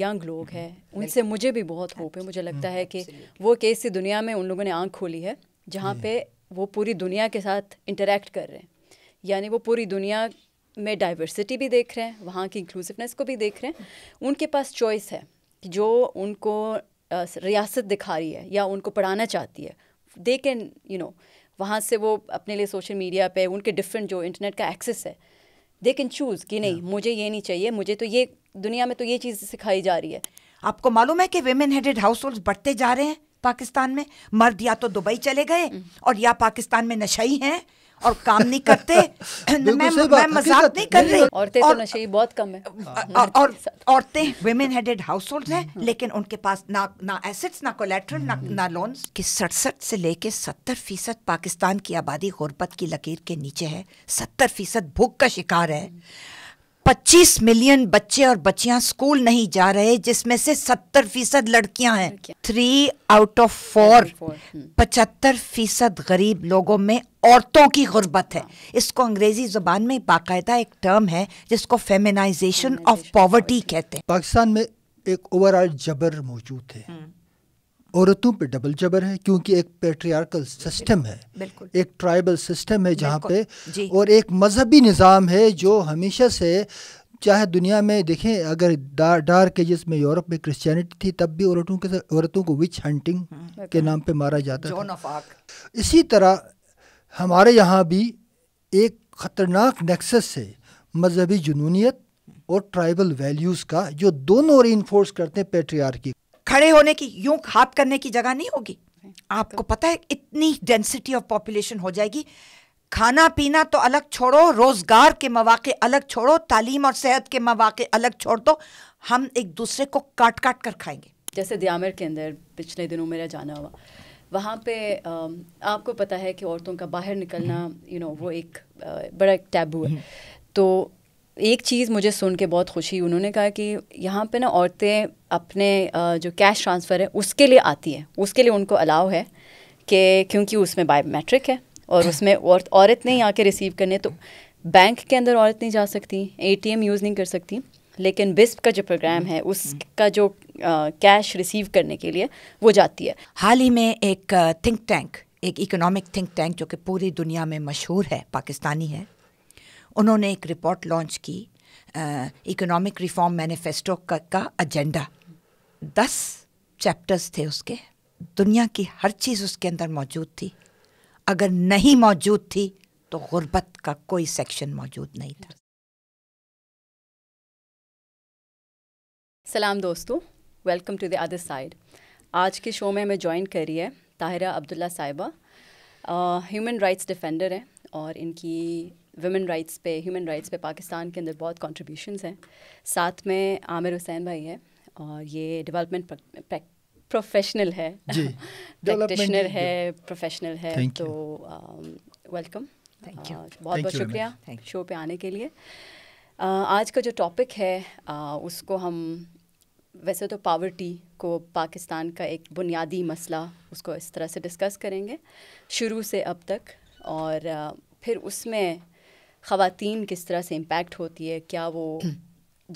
Young लोग हम्म, हैं उनसे मुझे भी बहुत होप है मुझे लगता हम्म, है कि वो केस से दुनिया में उन लोगों ने आंख खोली है जहाँ हम्म। पे वो पूरी दुनिया के साथ इंटरेक्ट कर रहे हैं यानी वो पूरी दुनिया में डाइवर्सिटी भी देख रहे हैं वहाँ की इंक्लूसिवनेस को भी देख रहे हैं उनके पास चॉइस है कि जो उनको रियासत दिखा रही है या उनको पढ़ाना चाहती है दे कैन यू नो वहाँ से वो अपने लिए सोशल मीडिया पे उनके डिफरेंट जो इंटरनेट का एक्सेस है दे कैन चूज़ कि नहीं मुझे ये नहीं चाहिए मुझे तो ये दुनिया में तो ये चीज़ सिखाई जा रही है आपको मालूम है कि वेमेन हेडेड हाउस होल्ड बढ़ते जा रहे हैं पाकिस्तान में मर्द या तो दुबई चले गए mm. और या पाकिस्तान में नशाई हैं और काम नहीं करते मैं मैं मजाक नहीं कर रही औरतें तो नशे बहुत कम है हम्म। और औरतें वेमेन हेडेड हाउस होल्ड हैं हम्म। लेकिन उनके पास ना ना एसेट्स ना कोलेट्रल ना हम्म। ना लोन्स कि सड़सठ से लेके सत्तर फीसद पाकिस्तान की आबादी गुर्बत की लकीर के नीचे है सत्तर फीसद भूख का शिकार है 25 मिलियन बच्चे और बच्चियां स्कूल नहीं जा रहे जिसमें से 70 फीसद लड़कियां हैं थ्री आउट ऑफ फोर पचहत्तर फीसद गरीब लोगों में औरतों की गुर्बत है हाँ। इसको अंग्रेजी जुबान में बाकायदा एक टर्म है जिसको फेमिनाइजेशन ऑफ पॉवर्टी कहते हैं पाकिस्तान में एक ओवरऑल जबर मौजूद है हाँ। औरतों पे डबल जबर है क्योंकि एक पेट्रियार्कल सिस्टम है एक ट्राइबल सिस्टम है जहाँ पे और एक मजहबी निज़ाम है जो हमेशा से चाहे दुनिया में देखें अगर डार डार के जिसमें यूरोप में क्रिश्चियनिटी थी तब भी औरतों के औरतों को विच हंटिंग हम्म, के नाम पे मारा जाता था इसी तरह हमारे यहाँ भी एक ख़तरनाक नेक्सस है मजहबी जुनूनीत और ट्राइबल वैल्यूज़ का जो दोनों रीनफोर्स करते हैं पेट्रियार्की खड़े होने की यूं खाप करने की जगह नहीं होगी आपको पता है इतनी डेंसिटी ऑफ पॉपुलेशन हो जाएगी खाना पीना तो अलग छोड़ो रोजगार के मौाक़े अलग छोड़ो तालीम और सेहत के मौाक़े अलग छोड़ दो हम एक दूसरे को काट काट कर खाएंगे जैसे दियामिर के अंदर पिछले दिनों मेरा जाना हुआ वहाँ पे आपको पता है कि औरतों का बाहर निकलना यू हम्म। नो वो एक बड़ा एक टैबू है हम्म। तो एक चीज़ मुझे सुन के बहुत खुशी उन्होंने कहा कि यहाँ पे ना औरतें अपने जो कैश ट्रांसफ़र है उसके लिए आती है उसके लिए उनको अलाउ है कि क्योंकि उसमें बायोमेट्रिक है और उसमें औरत औरत नहीं आके रिसीव करने तो बैंक के अंदर औरत नहीं जा सकती ए यूज़ नहीं कर सकती लेकिन बिस्प का जो प्रोग्राम है हम्म। उसका जो कैश रिसीव करने के लिए वो जाती है हाल ही में एक थिंक टैंक एक इकोनॉमिक थिंक टैंक जो कि पूरी दुनिया में मशहूर है पाकिस्तानी है उन्होंने एक रिपोर्ट लॉन्च की इकोनॉमिक रिफॉर्म मैनिफेस्टो का, का एजेंडा दस चैप्टर्स थे उसके दुनिया की हर चीज़ उसके अंदर मौजूद थी अगर नहीं मौजूद थी तो गुर्बत का कोई सेक्शन मौजूद नहीं था सलाम दोस्तों welcome to the other side आज के शो में हमें ज्वाइन करी है ताहिरा अब्दुल्ला साहिबा ह्यूमन राइट्स डिफेंडर हैं और इनकी वुमेन राइट्स पे ह्यूमन राइट्स पे पाकिस्तान के अंदर बहुत कॉन्ट्रीब्यूशन हैं साथ में आमिर हुसैन भाई हैं और ये डेवलपमेंट प्रोफेशनल है प्रैक्टिशनर है प्रोफेशनल है तो वेलकम थैंक यू बहुत बहुत शुक्रिया शो पे आने के लिए uh, आज का जो टॉपिक है uh, उसको हम वैसे तो पावर्टी को पाकिस्तान का एक बुनियादी मसला उसको इस तरह से डिस्कस करेंगे शुरू से अब तक और uh, फिर उसमें ख़वातीन किस तरह से इम्पैक्ट होती है क्या वो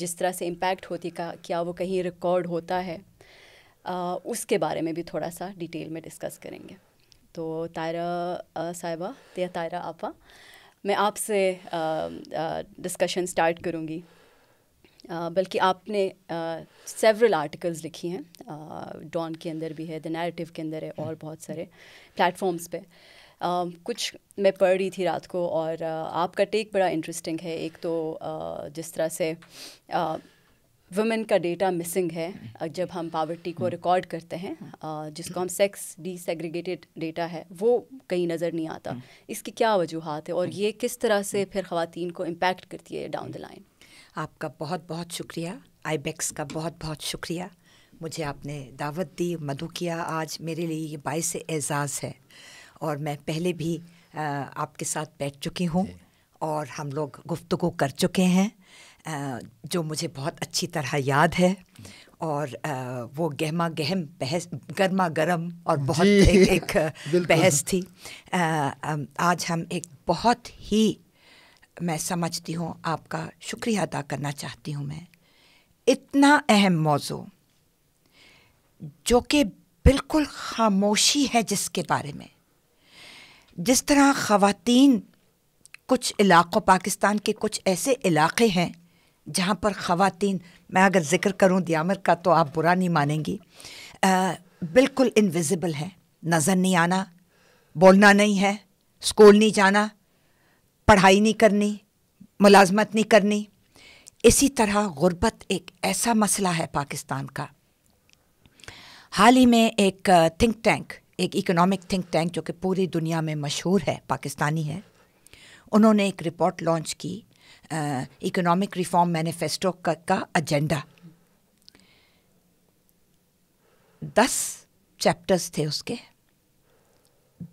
जिस तरह से इम्पैक्ट होती का क्या वो कहीं रिकॉर्ड होता है आ, उसके बारे में भी थोड़ा सा डिटेल में डिस्कस करेंगे तो तायरा साहिबा या तायरा आपा मैं आपसे डिस्कशन स्टार्ट करूँगी बल्कि आपने सेवरल आर्टिकल्स लिखी हैं डॉन के अंदर भी है द नैरेटिव के अंदर है और बहुत सारे प्लेटफॉर्म्स पे कुछ मैं पढ़ रही थी रात को और uh, आपका टेक बड़ा इंटरेस्टिंग है एक तो uh, जिस तरह से uh, वुमेन का डेटा मिसिंग है जब हम पावर्टी को रिकॉर्ड हम्म। करते हैं जिसको हम सेक्स डिसग्रीगेटेड डेटा है वो कहीं नज़र नहीं आता हम्म। इसकी क्या वजूहत है और हम्म। ये किस तरह से फिर ख़वान को इम्पेक्ट करती है डाउन द लाइन आपका बहुत बहुत शुक्रिया आईबेक्स का बहुत बहुत शुक्रिया मुझे आपने दावत दी मधु किया आज मेरे लिए ये बायस एज़ाज़ है और मैं पहले भी आपके साथ बैठ चुकी हूँ और हम लोग गुफ्तु कर चुके हैं जो मुझे बहुत अच्छी तरह याद है और वो गहमा गहम बहस गर्मा गर्म और बहुत एक, एक बहस थी आज हम एक बहुत ही मैं समझती हूँ आपका शुक्रिया अदा करना चाहती हूँ मैं इतना अहम मौजू जो कि बिल्कुल खामोशी है जिसके बारे में जिस तरह ख़वातीन कुछ इलाक़ों पाकिस्तान के कुछ ऐसे इलाक़े हैं जहाँ पर ख़वातीन मैं अगर ज़िक्र करूँ दियामर का तो आप बुरा नहीं मानेंगी आ, बिल्कुल इनविजिबल है नज़र नहीं आना बोलना नहीं है स्कूल नहीं जाना पढ़ाई नहीं करनी मुलाजमत नहीं करनी इसी तरह गुरबत एक ऐसा मसला है पाकिस्तान का हाल ही में एक थिंक टैंक एक इकोनॉमिक थिंक टैंक जो कि पूरी दुनिया में मशहूर है पाकिस्तानी है उन्होंने एक रिपोर्ट लॉन्च की इकोनॉमिक रिफॉर्म मैनिफेस्टो का, एजेंडा दस चैप्टर्स थे उसके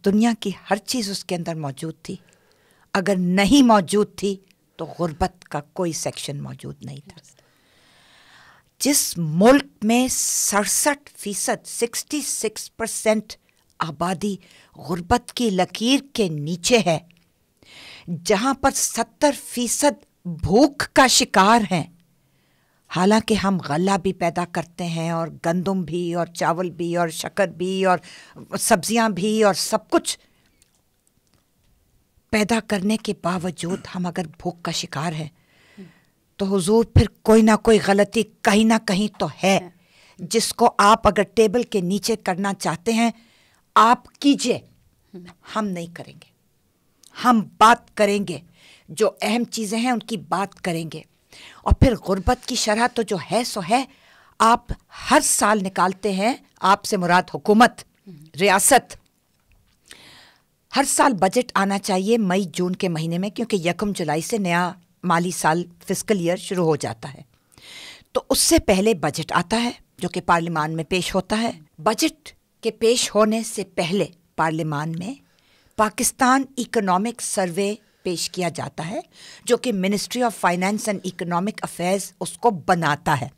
दुनिया की हर चीज़ उसके अंदर मौजूद थी अगर नहीं मौजूद थी तो गुर्बत का कोई सेक्शन मौजूद नहीं था जिस मुल्क में सड़सठ फीसद सिक्सटी सिक्स परसेंट आबादी गुर्बत की लकीर के नीचे है जहां पर सत्तर फीसद भूख का शिकार है हालांकि हम गला भी पैदा करते हैं और गंदम भी और चावल भी और शक्कर भी और सब्जियां भी और सब कुछ पैदा करने के बावजूद हम अगर भूख का शिकार है तो हुजूर फिर कोई ना कोई गलती कहीं ना कहीं तो है जिसको आप अगर टेबल के नीचे करना चाहते हैं आप कीजिए हम नहीं करेंगे हम बात करेंगे जो अहम चीज़ें हैं उनकी बात करेंगे और फिर गुर्बत की शरह तो जो है सो है आप हर साल निकालते हैं आपसे मुराद हुकूमत रियासत हर साल बजट आना चाहिए मई जून के महीने में क्योंकि यकम जुलाई से नया माली साल फिजिकल ईयर शुरू हो जाता है तो उससे पहले बजट आता है जो कि पार्लियामान में पेश होता है बजट के पेश होने से पहले पार्लियामान में पाकिस्तान इकोनॉमिक सर्वे पेश किया जाता है जो कि ministry of finance and economic affairs उसको बनाता है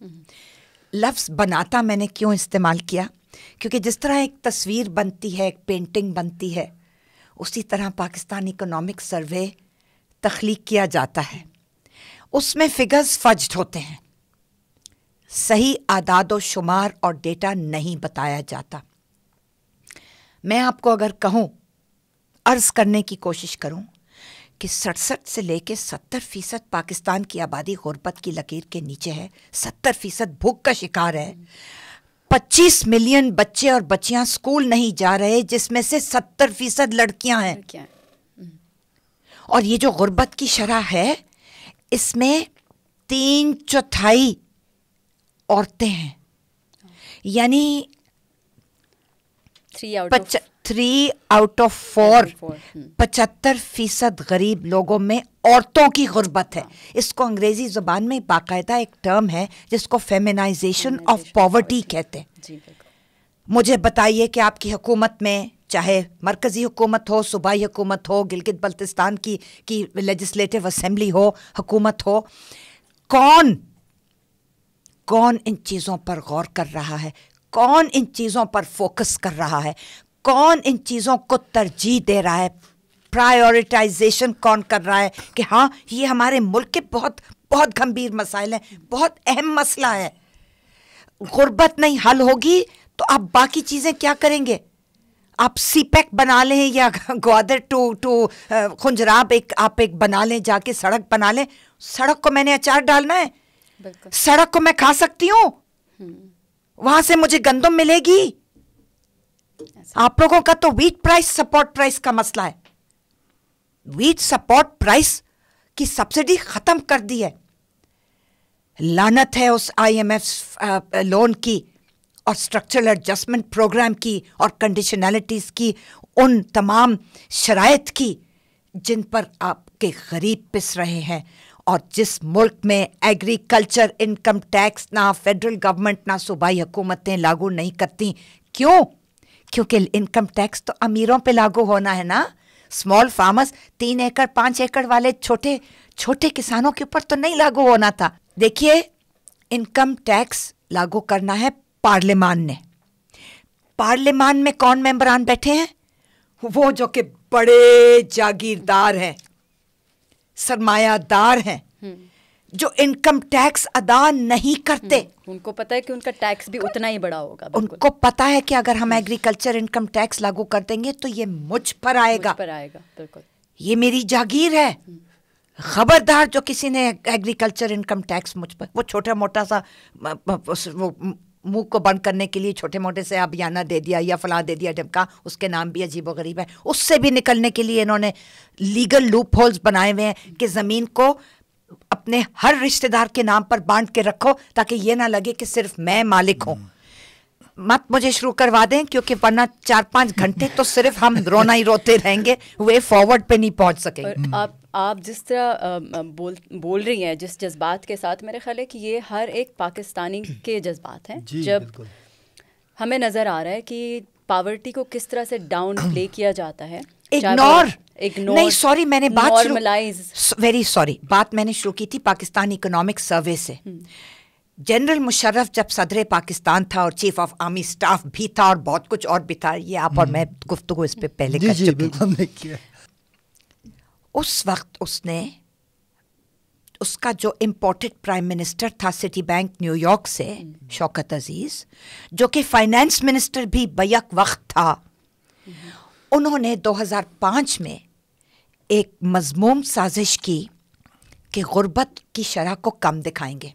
लफ्स बनाता मैंने क्यों इस्तेमाल किया क्योंकि जिस तरह एक तस्वीर बनती है एक पेंटिंग बनती है उसी तरह पाकिस्तान इकोनॉमिक सर्वे तख्लीक किया जाता है उसमें फिगर्स फज होते हैं सही आदाद शुमार और डेटा नहीं बताया जाता मैं आपको अगर कहूँ अर्ज करने की कोशिश करूँ कि सड़सठ से लेकर सत्तर फीसद पाकिस्तान की आबादी गुरबत की लकीर के नीचे है सत्तर फीसद भूख का शिकार है पच्चीस मिलियन बच्चे और बच्चियां स्कूल नहीं जा रहे जिसमें से सत्तर फीसद लड़कियां हैं हम्म। और ये जो गुरबत की शरह है इसमें तीन चौथाई औरतें हैं यानी थ्री आउट ऑफ फोर पचहत्तर फीसद गरीब लोगों में औरतों की गुर्बत है हाँ। इसको अंग्रेजी जुबान में बाकायदा एक टर्म है जिसको फेमिनाइजेशन ऑफ पॉवर्टी कहते हैं मुझे बताइए कि आपकी हुकूमत में चाहे मरकज़ी हुकूमत हो सूबाई हुकूमत हो गिलगित बल्तिस्तान की की लेजिस्लेटिव असम्बली हो हुकूमत हो कौन कौन इन चीज़ों पर गौर कर रहा है कौन इन चीज़ों पर फोकस कर रहा है कौन इन चीज़ों को तरजीह दे रहा है प्रायोरिटाइजेशन कौन कर रहा है कि हाँ ये हमारे मुल्क के बहुत बहुत गंभीर मसाइल हैं बहुत अहम मसला है गुर्बत नहीं हल होगी तो आप बाकी चीज़ें क्या करेंगे आप सी पैक e बना लें या ग्वादर टू टू खुंजराब एक आप एक बना लें जाके सड़क बना लें सड़क को मैंने अचार डालना है सड़क को मैं खा सकती हूँ हम्म। वहां से मुझे गंदम मिलेगी आप लोगों का तो वीट प्राइस सपोर्ट प्राइस का मसला है वीट सपोर्ट प्राइस की सब्सिडी खत्म कर दी है लानत है उस आईएमएफ लोन की और स्ट्रक्चरल एडजस्टमेंट प्रोग्राम की और कंडीशनैलिटीज़ की उन तमाम शराय की जिन पर आपके गरीब पिस रहे हैं और जिस मुल्क में एग्रीकल्चर इनकम टैक्स ना फेडरल गवर्नमेंट ना सूबाई हुकूमतें लागू नहीं करती क्यों क्योंकि इनकम टैक्स तो अमीरों पे लागू होना है ना स्मॉल फार्मर्स तीन एकड़ पांच एकड़ वाले छोटे छोटे किसानों के ऊपर तो नहीं लागू होना था देखिए इनकम टैक्स लागू करना है पार्लियामान ने पार्लियमान में कौन मेंबरान बैठे हैं वो जो कि बड़े जागीरदार हैं सरमायादार हैं हम्म। जो इनकम टैक्स अदा नहीं करते हम्म। उनको पता है कि उनका टैक्स भी उतना ही बड़ा होगा उनको पता है कि अगर हम एग्रीकल्चर इनकम टैक्स लागू कर देंगे तो ये मुझ पर आएगा मुझ पर आएगा बिल्कुल ये मेरी जागीर है हम्म। खबरदार जो किसी ने एग्रीकल्चर इनकम टैक्स मुझ पर वो छोटा मोटा सा वो मुंह को बंद करने के लिए छोटे मोटे से अभियाना दे दिया या फला दे दिया ढमका उसके नाम भी अजीब गरीब है उससे भी निकलने के लिए इन्होंने लीगल लूप होल्स बनाए हुए हैं कि ज़मीन को अपने हर रिश्तेदार के नाम पर बांट के रखो ताकि ये ना लगे कि सिर्फ मैं मालिक हूँ मत मुझे शुरू करवा दें क्योंकि वरना चार पांच घंटे तो सिर्फ हम रोना ही रोते रहेंगे वे फॉरवर्ड पे नहीं पहुंच सकेंगे आप आप जिस तरह बोल बोल रही हैं जिस जज्बात के साथ मेरे ख्याल है कि ये हर एक पाकिस्तानी के जज्बात हैं जब हमें नज़र आ रहा है कि पावर्टी को किस तरह से डाउन प्ले किया जाता है इग्नोर इग्नोर नहीं सॉरी मैंने बात वेरी सॉरी बात मैंने शुरू की थी पाकिस्तान इकोनॉमिक सर्वे से जनरल हम्म। मुशर्रफ जब सदर पाकिस्तान था और चीफ ऑफ आर्मी स्टाफ भी था और बहुत कुछ और भी था ये आप और हम्म। मैं गुफ्तु इस पर पहले जी, कर जी, चुकी उस वक्त उसने उसका जो इम्पोर्टेड प्राइम मिनिस्टर था सिटी बैंक न्यूयॉर्क से हम्म। शौकत अजीज जो कि फाइनेंस मिनिस्टर भी बैक वक्त था उन्होंने 2005 में एक मजमूम साजिश की कि गुर्बत की शरह को कम दिखाएंगे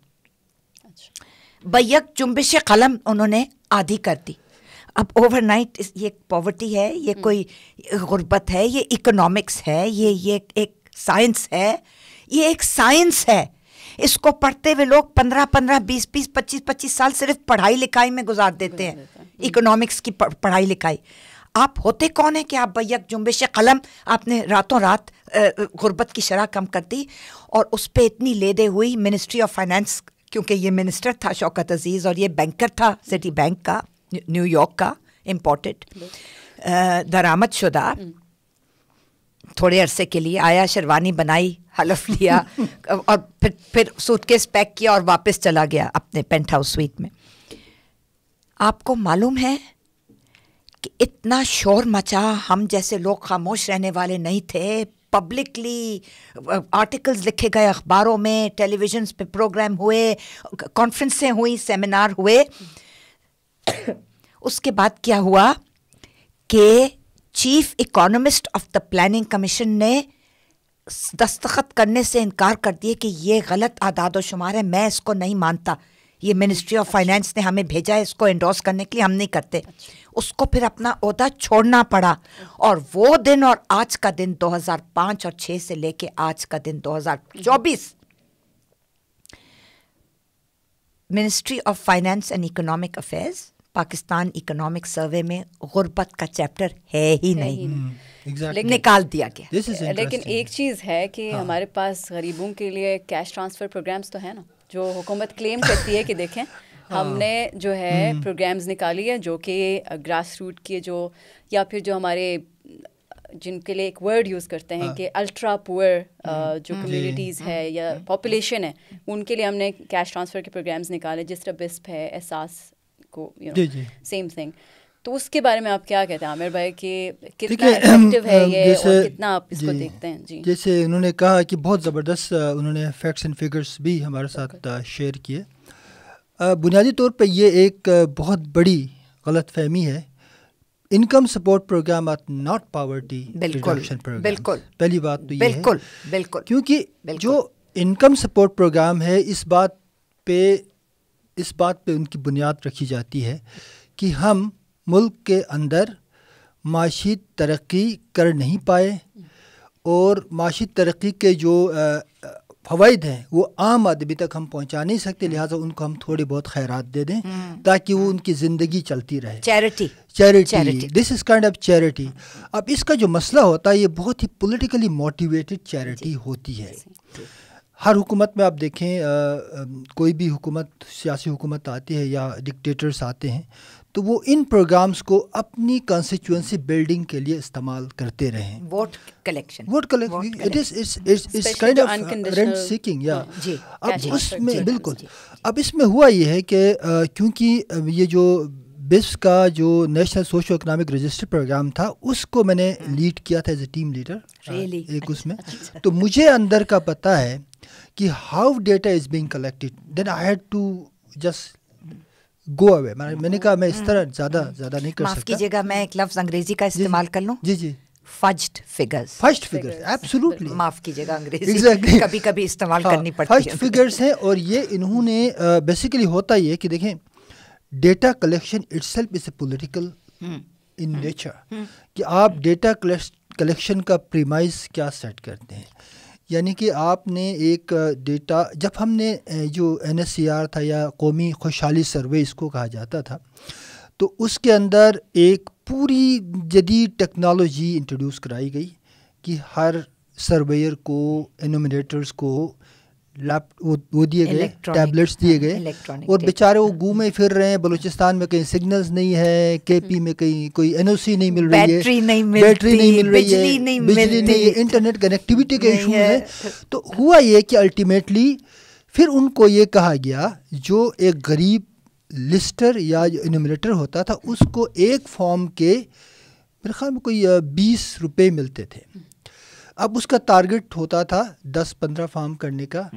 अच्छा। बैक जुम्बिश कलम उन्होंने आधी कर दी अब ओवरनाइट ये पॉवर्टी है ये हम्म। कोई गुर्बत है ये इकोनॉमिक्स है ये ये एक साइंस है ये एक साइंस है इसको पढ़ते हुए लोग पंद्रह पंद्रह बीस बीस पच्चीस पच्चीस साल सिर्फ पढ़ाई लिखाई में गुजार देते हैं इकोनॉमिक्स हम्म। की पढ़ाई लिखाई आप होते कौन है कि आप भैया जुम्बिश कलम आपने रातों रात गुर्बत की शरह कम कर दी और उस पर इतनी लेदे हुई मिनिस्ट्री ऑफ फाइनेंस क्योंकि ये मिनिस्टर था शौकत अजीज़ और ये बैंकर था सिटी बैंक का न्यूयॉर्क का इम्पोर्टेड uh, दरामद शुदा mm. थोड़े अरसे के लिए आया शेरवानी बनाई हलफ लिया और फिर फिर सूटकेस पैक किया और वापस चला गया अपने पेंट हाउस स्वीट में आपको मालूम है कि इतना शोर मचा हम जैसे लोग खामोश रहने वाले नहीं थे पब्लिकली आर्टिकल्स uh, लिखे गए अखबारों में टेलीविजन पे प्रोग्राम हुए कॉन्फ्रेंसें हुई सेमिनार हुए hmm. उसके बाद क्या हुआ कि chief economist of the planning commission ने दस्तखत करने से इनकार कर दिए कि ये गलत आदाद शुमार है मैं इसको नहीं मानता ये मिनिस्ट्री ऑफ फाइनेंस ने हमें भेजा है इसको एंडोर्स करने के लिए हम नहीं करते उसको फिर अपना अहदा छोड़ना पड़ा और वो दिन और आज का दिन 2005 और 6 से लेके आज का दिन 2024 ministry of finance and economic affairs Pakistan economic survey में गुर्बत का चैप्टर है ही नहीं, नहीं। hmm, Exactly. निकाल दिया गया लेकिन एक चीज़ है कि हाँ. हमारे पास गरीबों के लिए कैश ट्रांसफ़र प्रोग्राम्स तो है ना जो हुकूमत क्लेम करती है कि देखें हाँ। हमने जो है hmm. प्रोग्राम्स निकाली है जो कि ग्रास रूट के जो या फिर जो हमारे जिनके लिए एक वर्ड यूज़ करते हैं हाँ। कि अल्ट्रा पुअर hmm. uh, जो कम्युनिटीज़ है या पॉपुलेशन है उनके लिए हमने कैश ट्रांसफ़र के प्रोग्राम्स निकाले जिस तरह बिस्प है एहसास को यू नो सेम थिंग तो उसके बारे में आप क्या कहते हैं आमिर भाई कि कितना इफेक्टिव है ये और कितना आप इसको देखते हैं जी जैसे उन्होंने कहा कि बहुत ज़बरदस्त उन्होंने फैक्ट्स एंड फिगर्स भी हमारे साथ शेयर किए बुनियादी तौर पर ये एक बहुत बड़ी गलत फहमी है income support programme are not poverty reduction programme बिल्कुल पहली बात तो ये बिल्कुल बिल्कुल क्योंकि जो इनकम सपोर्ट प्रोग्राम है इस बात पे इस बात पे उनकी बुनियाद रखी जाती है कि हम मुल्क के अंदर माशी तरक्की कर नहीं पाए और माशी तरक्की के जो फवाद हैं वो आम आदमी तक हम पहुंचा नहीं सकते हम्म। लिहाजा उनको हम थोड़ी बहुत खैरात दे दें हम्म। ताकि वो हम्म। उनकी ज़िंदगी चलती रहे charity charity this is kind of charity अब इसका जो मसला होता है ये बहुत ही पोलिटिकली मोटिवेटेड चैरिटी होती है हर हुकूमत में आप देखें आ, आ, कोई भी हुकूमत सियासी हुकूमत आती है या डिक्टेटर्स आते हैं तो वो इन प्रोग्राम्स को अपनी कॉन्स्टिट्यूंसी बिल्डिंग के लिए इस्तेमाल करते रहे वोट कलेक्शन वोट कलेक्शन या अब उसमें बिल्कुल अब इसमें हुआ ये है कि क्योंकि ये जो बिस्फ का जो national socio economic register programme था उसको मैंने लीड किया था एज ए टीम लीडर एक उसमें तो मुझे अंदर का पता है कि how data is being collected then I had to just go away मैंने कहा मैं इस तरह हम्म। ज़्यादा ज़्यादा नहीं कर सकता कीजिएगा मैं एक लफ्ज़ अंग्रेज़ी का इस्तेमाल कर लूँ जी जी फिगर्स फिगर्स एब्सोल्युटली माफ कीजिएगा अंग्रेजी exactly. कभी कभी इस्तेमाल हाँ, करनी पड़ती फिगर्स हैं और ये इन्होंने बेसिकली होता ये कि देखें data collection itself is a political in nature कि आप डेटा कलेक्शन का प्रीमाइस क्या सेट करते हैं यानी कि आपने एक डेटा जब हमने जो एन था या कौमी खुशहाली सर्वे इसको कहा जाता था तो उसके अंदर एक पूरी जदीद टेक्नोलॉजी इंट्रोड्यूस कराई गई कि हर सर्वेयर को एनोमिनेटर्स को वो दिए गए टैबलेट्स दिए हाँ, गए और बेचारे वो घूमे हाँ। फिर रहे हैं बलूचिस्तान में कहीं सिग्नल्स नहीं है केपी हम्म। में कहीं कोई एनओसी नहीं मिल रही है बैटरी नहीं मिल रही है बिजली नहीं है इंटरनेट कनेक्टिविटी के इशू है तो हुआ ये कि अल्टीमेटली फिर उनको ये कहा गया जो एक गरीब लिस्टर या जो इनोमिनेटर होता था उसको एक फॉर्म के मेरे ख्याल में कोई बीस रुपये मिलते थे अब उसका टारगेट होता था दस पंद्रह फार्म करने का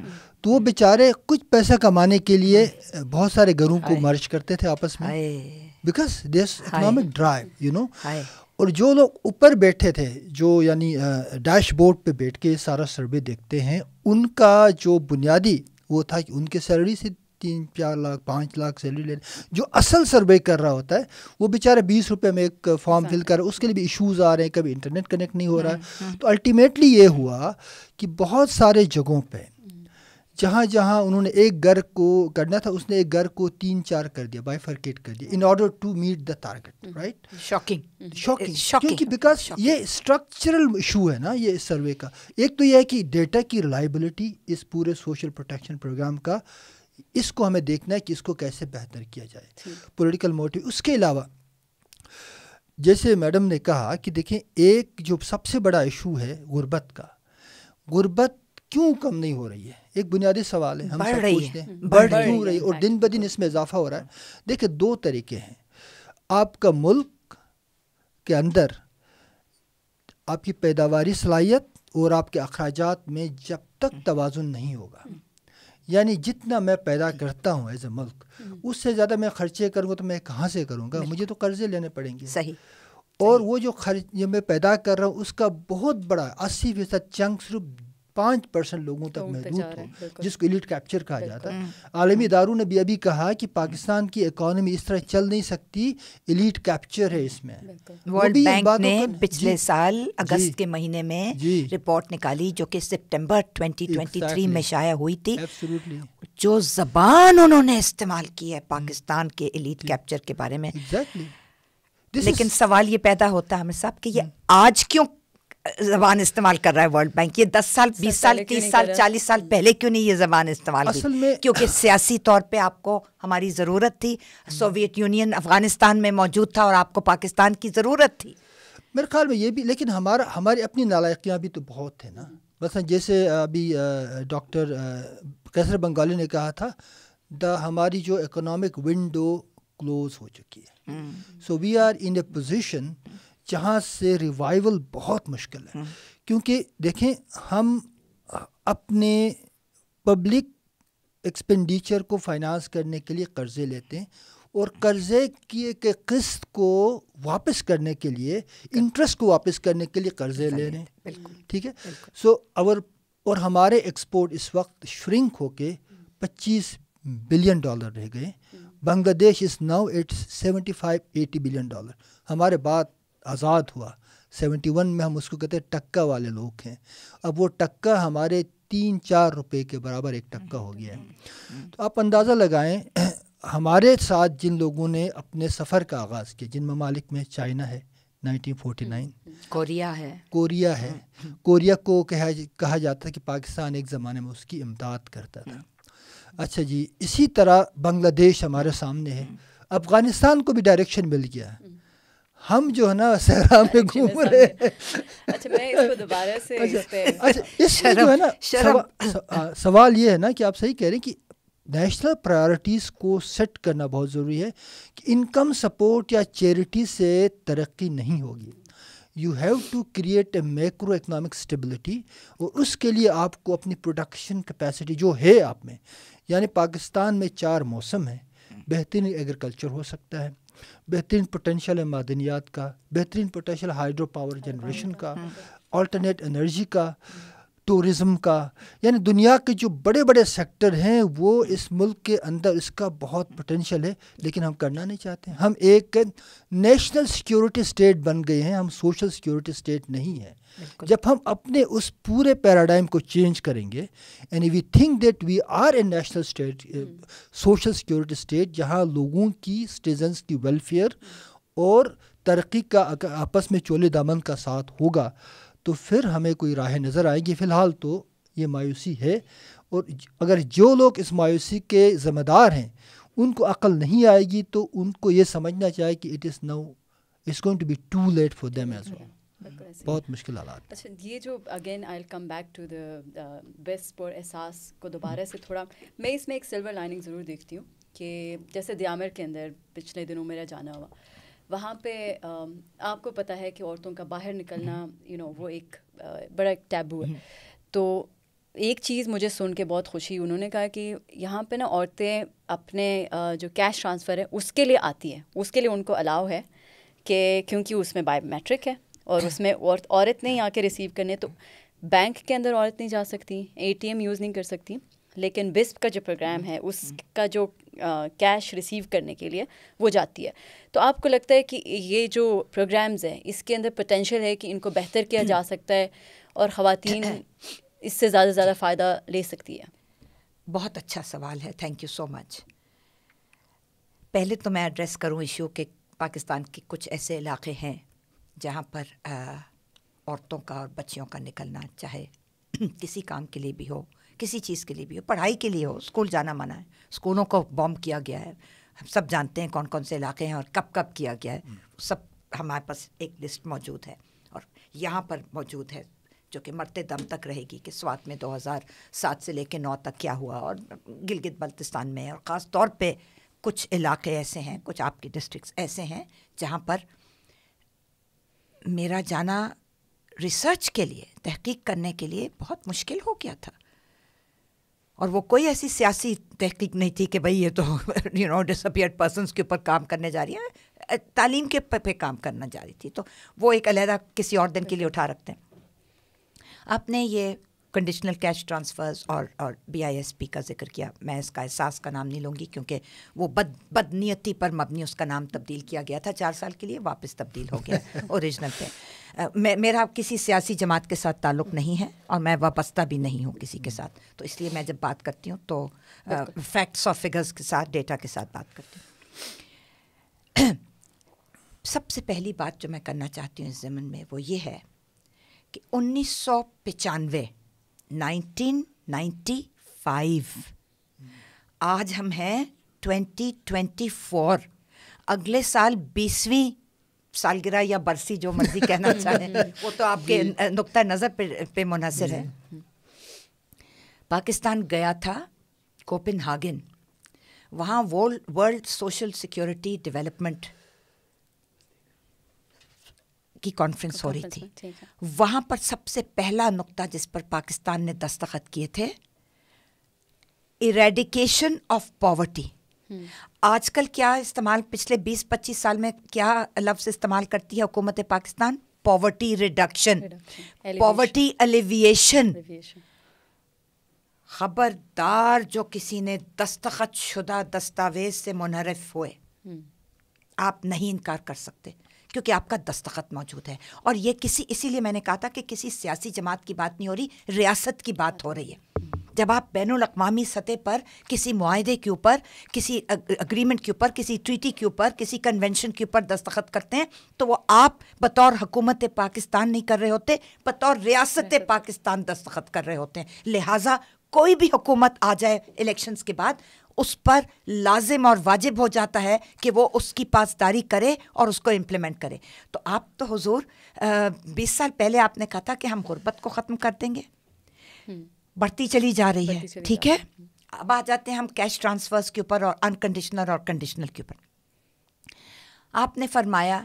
तो वो बेचारे कुछ पैसा कमाने के लिए बहुत सारे घरों को मर्ज करते थे आपस में because this economic drive you know और जो लोग ऊपर बैठे थे जो यानी डैशबोर्ड पे बैठ के सारा सर्वे देखते हैं उनका जो बुनियादी वो था कि उनके सैलरी से तीन चार लाख पाँच लाख सैलरी ले जो असल सर्वे कर रहा होता है वो बेचारे बीस रुपये में एक फॉर्म फिल कर उसके लिए भी इश्यूज़ आ रहे हैं कभी इंटरनेट कनेक्ट नहीं हो रहा है हम्म, तो अल्टीमेटली ये हुआ कि बहुत सारे जगहों पर जहाँ जहाँ उन्होंने एक घर को करना था उसने एक घर को तीन चार कर दिया बाइफर्केट कर दिया in order to meet the target right shocking shocking क्योंकि बिकॉज ये स्ट्रक्चरल इशू है ना ये इस सर्वे का एक तो यह है कि डेटा की रिलायबिलिटी इस पूरे सोशल प्रोटेक्शन प्रोग्राम का इसको हमें देखना है कि इसको कैसे बेहतर किया जाए पॉलिटिकल मोटिव उसके अलावा जैसे मैडम ने कहा कि देखें एक जो सबसे बड़ा इशू है गुर्बत का गुर्बत क्यों कम नहीं हो रही है एक बुनियादी सवाल है हम सब पूछते हैं हम्म। बढ़ क्यों रही है और दिन ब दिन इसमें इजाफा हो रहा है देखिए दो तरीके हैं आपका मुल्क के अंदर आपकी पैदावारी सलाहियत और आपके अखराज में जब तक हम्म। तोज़ुन नहीं होगा हम्म। यानी जितना मैं पैदा करता हूँ एज ए मुल्क उससे ज़्यादा मैं खर्चे करूँगा तो मैं कहाँ से करूँगा मुझे तो कर्जे लेने पड़ेंगे सही और वो जो खर्च मैं पैदा कर रहा हूँ उसका बहुत बड़ा अस्सी फीसद चंक सिर्फ पाँच परसेंट लोगों तक महदूद हो जिसको इलिट कैप्चर कहा जाता है आलमी इदारों ने भी अभी कहा कि पाकिस्तान की इकोनॉमी इस तरह चल नहीं सकती इलीट कैप्चर है इसमें वर्ल्ड बैंक ने पिछले साल अगस्त के महीने में रिपोर्ट निकाली जो कि सितंबर 2023 में शाया हुई थी जो जबान उन्होंने इस्तेमाल की है हम्म। पाकिस्तान के इलीट कैप्चर के बारे में लेकिन सवाल ये पैदा होता है हमें साहब कि ये हम्म। आज क्यों जबान इस्तेमाल कर रहा है वर्ल्ड बैंक ये दस साल बीस साल तीस साल चालीस साल पहले क्यों नहीं ये जबान इस्तेमाल क्योंकि सियासी तौर पे आपको हमारी ज़रूरत थी सोवियत यूनियन अफगानिस्तान में मौजूद था और आपको पाकिस्तान की ज़रूरत थी मेरे ख्याल में ये भी लेकिन हमारा हमारी अपनी नालायकियाँ भी तो बहुत थे ना मतलब जैसे अभी डॉक्टर कैसर बंगाली ने कहा था द हमारी जो इकोनॉमिक विंडो क्लोज हो चुकी है so we are in a position जहाँ से रिवाइवल बहुत मुश्किल है क्योंकि देखें हम अपने पब्लिक एक्सपेंडिचर को फाइनेंस करने के लिए कर्ज़े लेते हैं और कर्ज़े की एक किस्त को वापस करने के लिए इंटरेस्ट को वापस करने के लिए कर्ज़े ले रहे हैं ठीक है सो अवर और हमारे एक्सपोर्ट इस वक्त श्रिंक होके 25 बिलियन डॉलर रह गए hmm. Bangladesh is now at five eighty billion dollar हमारे बाद आज़ाद हुआ 71 में हम उसको कहते हैं टक्का वाले लोग हैं अब वो टक्का हमारे तीन चार रुपए के बराबर एक टक्का हो गया है तो आप अंदाज़ा लगाएं हमारे साथ जिन लोगों ने अपने सफ़र का आगाज़ किया जिन ममालिक में चाइना है 1949 कोरिया है कोरिया है कोरिया को कह कहा जाता है कि पाकिस्तान एक ज़माने में उसकी इमदाद करता था अच्छा जी इसी तरह बांग्लादेश हमारे सामने है अफ़गानिस्तान को भी डायरेक्शन मिल गया है हम जो है ना सहरा में घूम रहे हैं अच्छा, अच्छा इस अच्छा, जो है ना सवाल ये है ना कि आप सही कह रहे हैं कि नेशनल प्रायोरिटीज़ को सेट करना बहुत ज़रूरी है कि इनकम सपोर्ट या चैरिटी से तरक्की नहीं होगी you have to create a macro economic stability और उसके लिए आपको अपनी प्रोडक्शन कैपेसिटी जो है आप में यानी पाकिस्तान में चार मौसम हैं बेहतरीन एग्रीकल्चर हो सकता है बेहतरीन पोटेंशल है मादनियात का बेहतरीन पोटेंशल हाइड्रो पावर जनरेशन का अल्टरनेट एनर्जी का टूरिज़म का यानी दुनिया के जो बड़े बड़े सेक्टर हैं वो इस मुल्क के अंदर इसका बहुत पोटेंशल है लेकिन हम करना नहीं चाहते हम एक नेशनल सिक्योरिटी स्टेट बन गए हैं हम सोशल सिक्योरिटी स्टेट नहीं है जब हम अपने उस पूरे पैराडाइम को चेंज करेंगे यानी we think that we are a national state social security state जहाँ लोगों की सिटीजन्स की वेलफेयर और तरक्की का आपस में चोले दामन का साथ होगा तो फिर हमें कोई राह नज़र आएगी फ़िलहाल तो ये मायूसी है और अगर जो लोग इस मायूसी के ज़िम्मेदार हैं उनको अकल नहीं आएगी तो उनको ये समझना चाहिए कि it is now it's going to be too late for them as well बहुत मुश्किल हालात अच्छा ये जो again I come back to the best और एहसास को दोबारा से थोड़ा मैं इसमें एक सिल्वर लाइनिंग ज़रूर देखती हूँ कि जैसे दयामर के अंदर पिछले दिनों मेरा जाना हुआ वहाँ पे आपको पता है कि औरतों का बाहर निकलना यू हम्म। नो वो एक बड़ा एक टैबू है हम्म। तो एक चीज़ मुझे सुन के बहुत खुशी हुई उन्होंने कहा कि यहाँ पे ना औरतें अपने जो कैश ट्रांसफ़र है उसके लिए आती है उसके लिए उनको अलाव है कि क्योंकि उसमें बायोमेट्रिक है और हाँ। उसमें औरत औरत नहीं आके रिसीव करने तो बैंक के अंदर औरत नहीं जा सकती एटीएम यूज़ नहीं कर सकती लेकिन बिस्प का जो प्रोग्राम हम्म। है उसका जो कैश रिसीव करने के लिए वो जाती है तो आपको लगता है कि ये जो प्रोग्राम्स हैं इसके अंदर पोटेंशल है कि इनको बेहतर किया जा सकता है और ख़वान इससे ज़्यादा से ज़्यादा फ़ायदा ले सकती है बहुत अच्छा सवाल है थैंक यू सो मच पहले तो मैं एड्रेस करूँ इशू के पाकिस्तान के कुछ ऐसे इलाके हैं जहाँ पर आ, औरतों का और बच्चियों का निकलना चाहे किसी काम के लिए भी हो किसी चीज़ के लिए भी हो पढ़ाई के लिए हो स्कूल जाना मना है स्कूलों को बॉम्ब किया गया है हम सब जानते हैं कौन कौन से इलाके हैं और कब कब किया गया है हम्म। सब हमारे पास एक लिस्ट मौजूद है और यहाँ पर मौजूद है जो कि मरते दम तक रहेगी कि स्वात में 2007 से लेकर नौ तक क्या हुआ और गिलगित बल्तिस्तान में और ख़ास तौर पे कुछ इलाके ऐसे हैं कुछ आपके डिस्ट्रिक्ट्स ऐसे हैं जहाँ पर मेरा जाना रिसर्च के लिए तहकीक करने के लिए बहुत मुश्किल हो गया था और वो कोई ऐसी सियासी तहकीक नहीं थी कि भाई ये तो यू नो डिसअपियर पर्सन के ऊपर काम करने जा रही है तालीम के पे, पे काम करना जा रही थी तो वो एक अलहदा किसी और दिन के लिए उठा रखते हैं आपने ये कंडीशनल कैश ट्रांसफ़र्स और और बी का जिक्र किया मैं इसका एहसास का नाम नहीं लूँगी क्योंकि वो बद बदनीयती पर मबनी उसका नाम तब्दील किया गया था चार साल के लिए वापस तब्दील हो गया ओरिजिनल पे मेरा किसी सियासी जमात के साथ ताल्लुक़ नहीं है और मैं वापस्ता भी नहीं हूँ किसी के साथ तो इसलिए मैं जब बात करती हूँ तो फैक्ट्स और फिगर्स के साथ डेटा के साथ बात करती हूँ सबसे पहली बात जो मैं करना चाहती हूँ इस जमन में वो ये है कि उन्नीस सौ पचानवे 1995 आज हम हैं 2024 अगले साल बीसवीं सालगिरह या बरसी जो मर्जी कहना चाहें वो तो आपके नुक्ता नज़र पे, पे मुनसर है पाकिस्तान गया था कोपिन हागिन वहाँ वर्ल्ड सोशल सिक्योरिटी डेवलपमेंट की कॉन्फ्रेंस हो रही थी वहाँ पर सबसे पहला नुक्ता जिस पर पाकिस्तान ने दस्तखत किए थे इरेडिकेशन ऑफ पॉवर्टी आजकल क्या इस्तेमाल पिछले 20-25 साल में क्या लफ्ज़ इस्तेमाल करती है हुकूमत Pakistan poverty reduction poverty alleviation खबरदार जो किसी ने दस्तखत शुदा दस्तावेज से मुनरफ हुए हम्म। आप नहीं इनकार कर सकते क्योंकि आपका दस्तखत मौजूद है और ये किसी इसीलिए मैंने कहा था कि किसी सियासी जमात की बात नहीं हो रही रियासत की बात हो रही है जब आप बैन अवी सतह पर किसी माहदे के ऊपर किसी अग्रीमेंट के ऊपर किसी ट्रीटी के ऊपर किसी कन्वेंशन के ऊपर दस्तखत करते हैं तो वो आप बतौर हुकूमत पाकिस्तान नहीं कर रहे होते बतौर रियासत पाकिस्तान दस्तखत कर रहे होते हैं लिहाजा कोई भी हुकूमत आ जाए इलेक्शंस के बाद उस पर लाजिम और वाजिब हो जाता है कि वो उसकी पासदारी करे और उसको इम्प्लीमेंट करे तो आप तो हुजूर बीस साल पहले आपने कहा था कि हम गुर्बत को ख़त्म कर देंगे हम्म। बढ़ती चली जा रही है ठीक है हम्म। अब आ जाते हैं हम कैश ट्रांसफर्स के ऊपर और अनकंडीशनल और कंडीशनल के ऊपर आपने फरमाया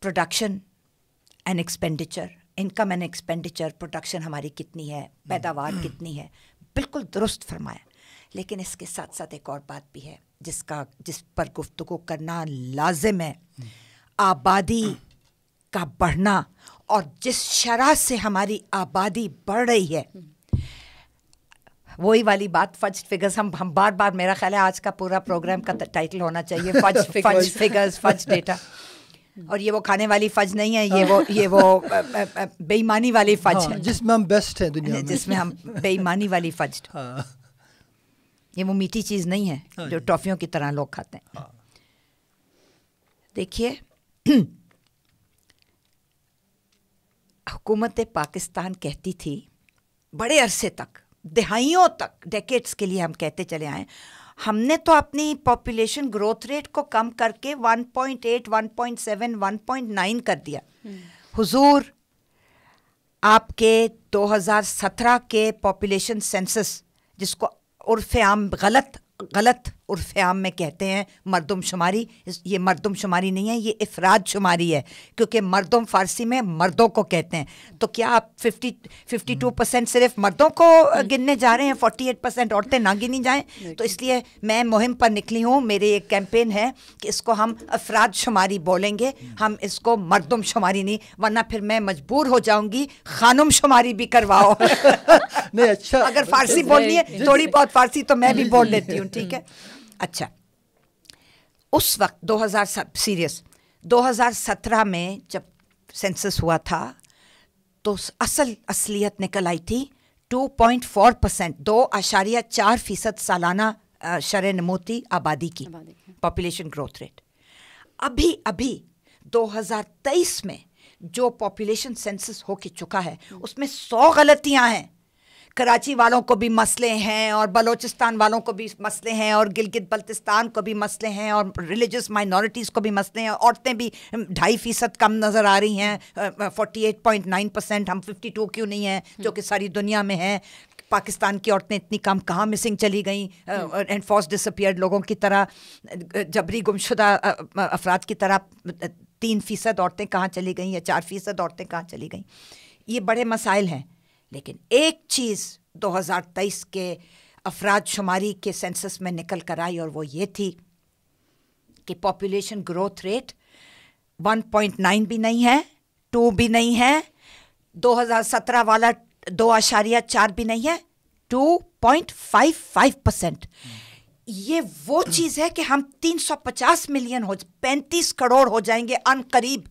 production and expenditure income and expenditure production हमारी कितनी है पैदावार हम्म। कितनी है बिल्कुल दुरुस्त फरमाया लेकिन इसके साथ साथ एक और बात भी है जिसका जिस पर गुफ्तु करना लाजिम है आबादी का बढ़ना और जिस शराह से हमारी आबादी बढ़ रही है वही वाली बात फज फिगर्स हम हम बार बार मेरा ख्याल है आज का पूरा प्रोग्राम का टाइटल होना चाहिए fudge fudge figures fudge data और ये वो खाने वाली फज नहीं है ये वो ये वो बेईमानी वाली फज हाँ, है जिसमें हम बेस्ट हैं दुनिया में जिसमें हम बेईमानी वाली फज हाँ. ये वो मीठी चीज़ नहीं है हाँ जो टॉफ़ियों की तरह लोग खाते हैं हाँ। देखिए हुकूमत पाकिस्तान कहती थी बड़े अरसे तक दहाइयों तक डेकेट्स के लिए हम कहते चले आए हमने तो अपनी पॉपुलेशन ग्रोथ रेट को कम करके 1.8, 1.7, 1.9 कर दिया हम्म। हुजूर आपके 2017 के पॉपुलेशन सेंसस जिसको उर्फ आम गलत गलत उर्फ्याम में कहते हैं मरदम शुमारी ये मरदम शुमारी नहीं है ये अफराद शुमारी है क्योंकि मर्दम फारसी में मर्दों को कहते हैं तो क्या आप फिफ्टी फिफ्टी टू परसेंट सिर्फ मर्दों को गिनने जा रहे हैं फोर्टी एट परसेंट औरतें ना गिनी जाएँ तो इसलिए मैं मुहिम पर निकली हूँ मेरे एक कैंपेन है कि इसको हम अफराद शुमारी बोलेंगे हम इसको मरदम शुमारी नहीं वरना फिर मैं मजबूर हो जाऊंगी खानुम शुमारी भी करवाओ नहीं अच्छा अगर फारसी बोलनी है थोड़ी बहुत फारसी तो मैं भी बोल लेती हूँ ठीक है अच्छा उस वक्त 2000 सीरियस 2017 में जब सेंसस हुआ था तो असल असलियत निकल आई थी 2.4 परसेंट दो आशारिया चार फीसद सालाना शर नमोती आबादी की पॉपुलेशन ग्रोथ रेट अभी अभी 2023 में जो पॉपुलेशन सेंसस हो चुका है हम्म। उसमें सौ गलतियां हैं कराची वालों को भी मसले हैं और बलोचिस्तान वालों को भी मसले हैं और गिलगित बल्तिस्तान को भी मसले हैं और रिलीजस माइनॉरिटीज़ को भी मसले हैं औरतें भी ढाई फ़ीसद कम नज़र आ रही हैं forty eight point nine percent हम फिफ्टी टू क्यों नहीं हैं हम्म। जो कि सारी दुनिया में हैं पाकिस्तान की औरतें इतनी कम कहाँ मिसिंग चली गई एंड फॉर्स डिसअपियर लोगों की तरह जबरी गुमशुदा अफराद की तरह तीन फ़ीसद औरतें कहाँ चली गई या चार फ़ीसद औरतें कहाँ चली गई ये बड़े मसाइल हैं लेकिन एक चीज़ 2023 के अफराद शुमारी के सेंसस में निकल कर आई और वो ये थी कि पॉपुलेशन ग्रोथ रेट 1.9 भी नहीं है 2 भी नहीं है 2017 वाला दो आशारिया चार भी नहीं है 2.55 परसेंट ये वो चीज़ है कि हम 350 मिलियन हो पैंतीस करोड़ हो जाएंगे अन करीब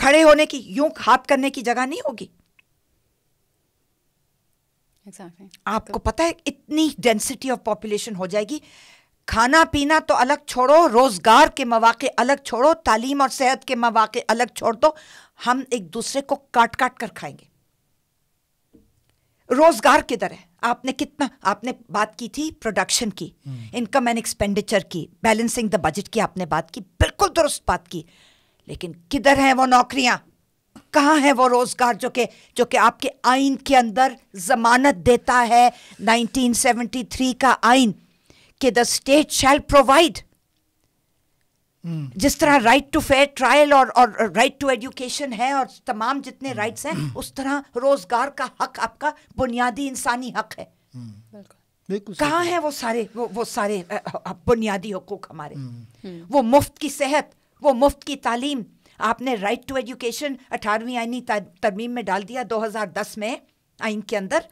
खड़े होने की यूं हाथ करने की जगह नहीं होगी exactly. आपको पता है इतनी डेंसिटी ऑफ पॉपुलेशन हो जाएगी खाना पीना तो अलग छोड़ो रोजगार के मौाक़े अलग छोड़ो तालीम और सेहत के मौाक़े अलग छोड़ दो हम एक दूसरे को काट काट कर खाएंगे रोजगार किधर है आपने कितना आपने बात की थी प्रोडक्शन की इनकम एंड एक्सपेंडिचर की बैलेंसिंग द बजट की आपने बात की बिल्कुल दुरुस्त बात की लेकिन किधर हैं वो नौकरियां कहाँ है वो रोज़गार जो कि जो कि आपके आइन के अंदर जमानत देता है 1973 का आइन कि the state shall provide hmm. जिस तरह राइट टू फेयर ट्रायल और और राइट टू एजुकेशन है और तमाम जितने राइट्स हम्म। हैं उस तरह रोजगार का हक आपका बुनियादी इंसानी हक है हम्म। कहाँ है वो सारे वो वो सारे बुनियादी हकूक हमारे वो मुफ्त की सेहत वो मुफ्त की तालीम आपने राइट टू एजुकेशन अठारहवीं आईनी तरमीम में डाल दिया 2010 में आइन के अंदर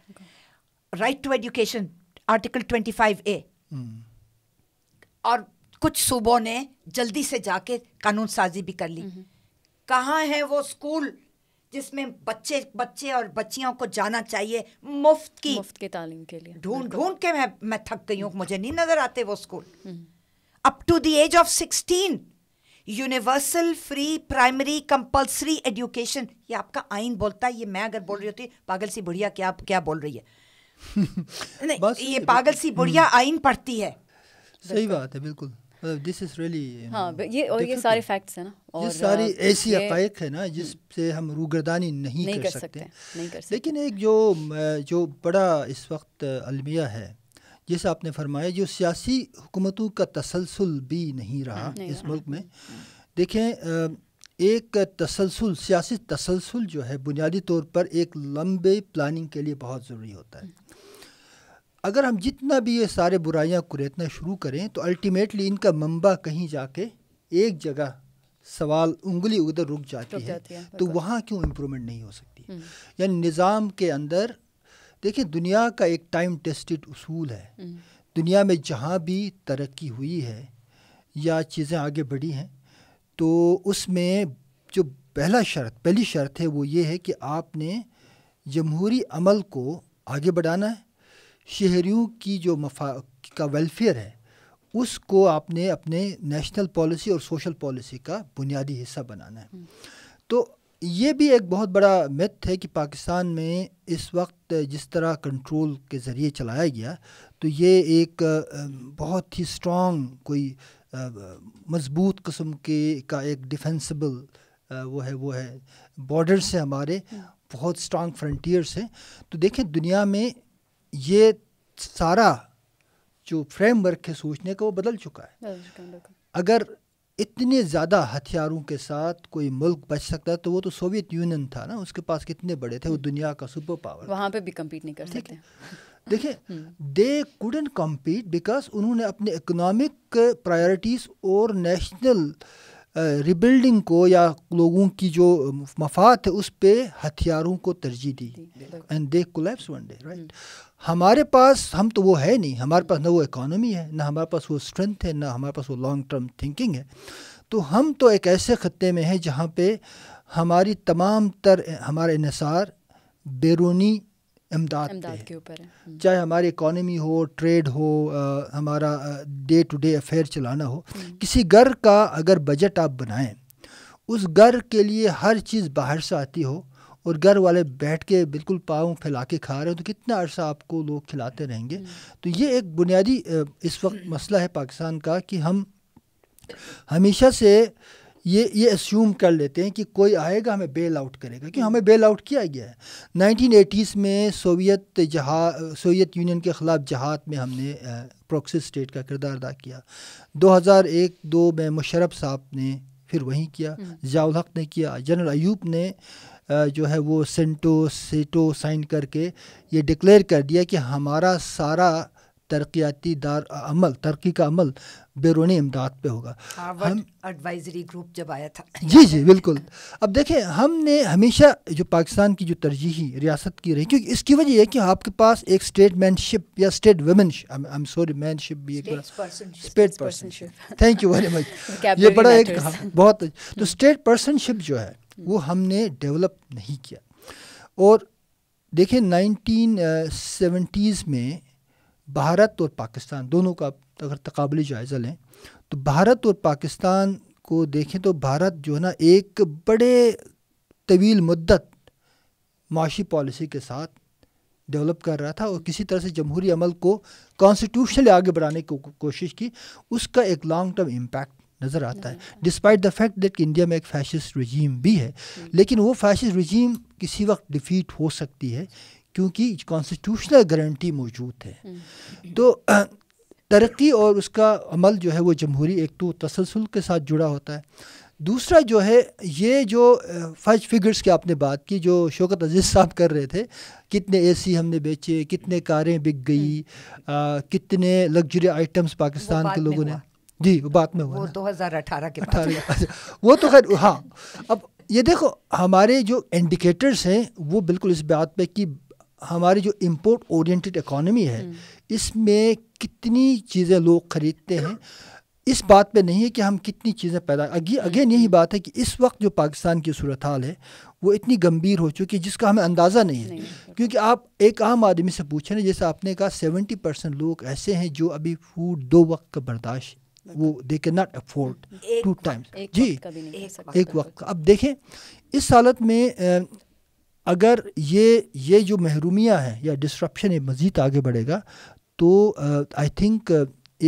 right to education article 25 A और कुछ सूबों ने जल्दी से जाके कानून साजी भी कर ली कहाँ है वो स्कूल जिसमें बच्चे बच्चे और बच्चियों को जाना चाहिए मुफ्त की मुफ्त की तालीम के लिए ढूंढ ढूंढ के मैं मैं थक गई हूँ मुझे नहीं नजर आते वो school up to the age of sixteen universal free primary compulsory education ये आपका आइन बोलता है ये मैं अगर बोल रही होती पागल सी बुढ़िया क्या क्या बोल रही है नहीं ये पागल सी हम्म। बुढ़िया आइन पढ़ती है सही बात है बिल्कुल दिस इज रियली हाँ ये और ये सारे फैक्ट्स है ना और ये सारी ऐसी हक़ है ना जिससे हम रूगरदानी नहीं, नहीं कर, कर सकते, सकते नहीं कर सकते लेकिन एक जो जो बड़ा इस वक्त अलमिया है जैसे आपने फरमाया जो सियासी हुकूमतों का तसलसल भी नहीं रहा नहीं इस मुल्क में हम्म। देखें एक तसलसल सियासी तसलसल जो है बुनियादी तौर पर एक लंबे प्लानिंग के लिए बहुत ज़रूरी होता है हम्म। अगर हम जितना भी ये सारे बुराइयाँ कुरेतना शुरू करें तो अल्टीमेटली इनका मंबा कहीं जाके एक जगह सवाल उंगली उधर रुक जाती, रुक जाती है, है तो वहाँ क्यों इम्प्रूवमेंट नहीं हो सकती हम्म। यानी निज़ाम के अंदर देखिए दुनिया का एक टाइम टेस्टेड उसूल है हम्म। दुनिया में जहाँ भी तरक्की हुई है या चीज़ें आगे बढ़ी हैं तो उसमें जो पहला शर्त पहली शर्त है वो ये है कि आपने जमहूरी अमल को आगे बढ़ाना है शहरीों की जो मफा का वेलफेयर है उसको आपने अपने नेशनल पॉलिसी और सोशल पॉलिसी का बुनियादी हिस्सा बनाना है हम्म। तो ये भी एक बहुत बड़ा मिथ है कि पाकिस्तान में इस वक्त जिस तरह कंट्रोल के ज़रिए चलाया गया तो ये एक बहुत ही स्ट्रॉन्ग कोई मज़बूत कस्म के का एक डिफेंसिबल वो है वो है बॉर्डर से हमारे बहुत स्ट्रॉन्ग फ्रंटियर्स हैं तो देखें दुनिया में ये सारा जो फ्रेमवर्क है सोचने का वो बदल चुका है अगर इतने ज़्यादा हथियारों के साथ कोई मुल्क बच सकता तो वो तो सोवियत यूनियन था ना उसके पास कितने बड़े थे वो हम्म। दुनिया का सुपर पावर वहाँ पे भी कम्पीट नहीं कर सकते देखिए दे कुडन कम्पीट बिकॉज उन्होंने अपने इकोनॉमिक प्रायोरिटीज़ और नेशनल uh, रिबिल्डिंग को या लोगों की जो मफात है उस पर हथियारों को तरजीह दी and they collapse one day right हमारे पास हम तो वो है नहीं हमारे पास ना वो इकोनॉमी है ना हमारे पास वो स्ट्रेंथ है ना हमारे पास वो लॉन्ग टर्म थिंकिंग है तो हम तो एक ऐसे ख़त्े में हैं जहाँ पे हमारी तमाम तर हमारे इसार बैरूनी अमदाद के ऊपर हम्म। चाहे हमारी इकॉनमी हो ट्रेड हो आ, हमारा डे टू डे अफेयर चलाना हो हम्म। किसी घर का अगर बजट आप बनाएं उस घर के लिए हर चीज़ बाहर से आती हो और घर वाले बैठ के बिल्कुल पाँव फैला के खा रहे हो तो कितना अर्सा आपको लोग खिलाते रहेंगे हम्म। तो ये एक बुनियादी इस वक्त मसला है पाकिस्तान का कि हम हमेशा से ये ये अस्यूम कर लेते हैं कि कोई आएगा हमें बेल आउट करेगा क्योंकि हमें बेल आउट किया गया है 1980s में सोवियत जहा सोवियत यूनियन के ख़िलाफ़ जहाद में हमने प्रोक्सिस स्टेट का किरदार अदा किया 2001 दो में मुशरफ साहब ने फिर वहीं किया हम्म। जियाउल हक ने किया जनरल अयूब ने जो है वो सेंटो सेटो साइन करके ये डिक्लेयर कर दिया कि हमारा सारा तरक्याती दार अमल तरक्की का अमल बैरूनी इमदाद पे होगा हम एडवाइजरी ग्रुप जब आया था जी जी बिल्कुल अब देखें हमने हमेशा जो पाकिस्तान की जो तरजीही रियासत की रही क्योंकि इसकी वजह यह कि आपके पास एक स्टेट मैनशिप या स्टेट वमेनशिप सॉरी मैनशिप भी एक statespersonship thank you very much ये बड़ा एक हाँ, बहुत तो स्टेट पर्सनशिप जो है वो हमने डेवलप नहीं किया और देखिए नाइनटीन सेवेंटीज़ में भारत और पाकिस्तान दोनों का तो अगर तकबली जायज़ा लें तो भारत और पाकिस्तान को देखें तो भारत जो है ना एक बड़े तवील मदत माशी पॉलिसी के साथ डेवलप कर रहा था और किसी तरह से जमहूरी अमल को कॉन्स्टिट्यूशनली आगे बढ़ाने की कोशिश की उसका एक लॉन्ग टर्म इम्पैक्ट नज़र आता है डिस्पाइट द फैक्ट दैट कि इंडिया में एक फैशिस्ट रजीम भी है लेकिन वो फैशिस्ट रजीम किसी वक्त डिफीट हो सकती है क्योंकि कॉन्स्टिट्यूशनल गारंटी मौजूद है हम्म। तो तरक्की और उसका अमल जो है वो जमहूरी एक तो तसलसल के साथ जुड़ा होता है दूसरा जो है ये जो फर्ज फिगर्स की आपने बात की जो शौकत अजीज़ साहब कर रहे थे कितने एसी हमने बेचे कितने कारें बिक गई आ, हम्म। कितने लग्जरी आइटम्स पाकिस्तान के लोगों ने जी वो बात में हुआ वो दो हज़ार अठारह के अठारह वो तो खैर हाँ अब ये देखो हमारे जो इंडिकेटर्स हैं वो बिल्कुल इस बात पे कि हमारी जो इम्पोर्ट ओरिएंटेड इकोनॉमी है हम्म। इसमें कितनी चीज़ें लोग ख़रीदते हैं इस बात पे नहीं है कि हम कितनी चीज़ें पैदा अगे हम्म। अगेन यही बात है कि इस वक्त जो पाकिस्तान की सूरत हाल है वो इतनी गंभीर हो चुकी है जिसका हमें अंदाज़ा नहीं है नहीं। क्योंकि आप एक आम आदमी से पूछें ना जैसे आपने कहा सेवेंटी परसेंट लोग ऐसे हैं जो अभी फूड दो वक्त का बर्दाश्त वो they can not afford to times जी एक वक्त अब देखें इस हालत में अगर ये ये जो महरूमियाँ हैं या डिस्ट्रप्शन ये मज़ीद आगे बढ़ेगा तो आई uh, थिंक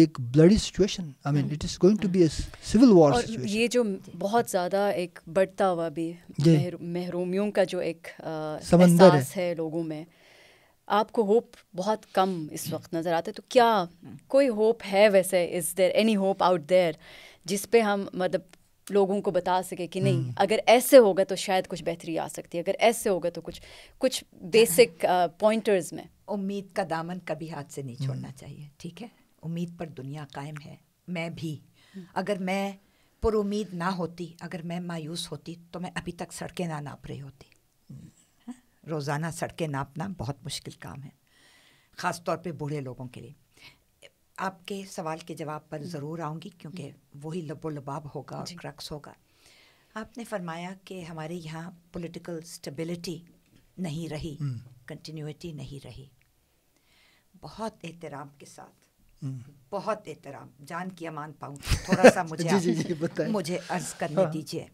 एक bloody situation I mean it is going to be civil war ये जो बहुत ज़्यादा एक बढ़ता हुआ भी महरूमियों का जो एक uh, समंदर है।, है लोगों में आपको होप बहुत कम इस वक्त नज़र आता है तो क्या hmm. कोई होप है वैसे is there any hope out there जिस पे हम मतलब लोगों को बता सके कि नहीं हम्म। अगर ऐसे होगा तो शायद कुछ बेहतरी आ सकती है अगर ऐसे होगा तो कुछ कुछ बेसिक पॉइंटर्स uh, में उम्मीद का दामन कभी हाथ से नहीं छोड़ना हम्म। चाहिए ठीक है उम्मीद पर दुनिया कायम है मैं भी हम्म। अगर मैं पर उम्मीद ना होती अगर मैं मायूस होती तो मैं अभी तक सड़कें ना नाप रही होती हाँ? रोज़ाना सड़कें नापना बहुत मुश्किल काम है ख़ास तौर पर बूढ़े लोगों के लिए आपके सवाल के जवाब पर हम्म। ज़रूर आऊँगी क्योंकि हम्म। वही लबो लबाब होगा और क्रक्स होगा आपने फरमाया कि हमारे यहाँ पॉलिटिकल स्टेबिलिटी नहीं रही कंटिन्यूटी हम्म। नहीं रही बहुत एहतराम के साथ बहुत एहतराम जान की अमान पाऊँ थोड़ा सा मुझे जी, जी, जी, मुझे अर्ज करने हाँ। दीजिए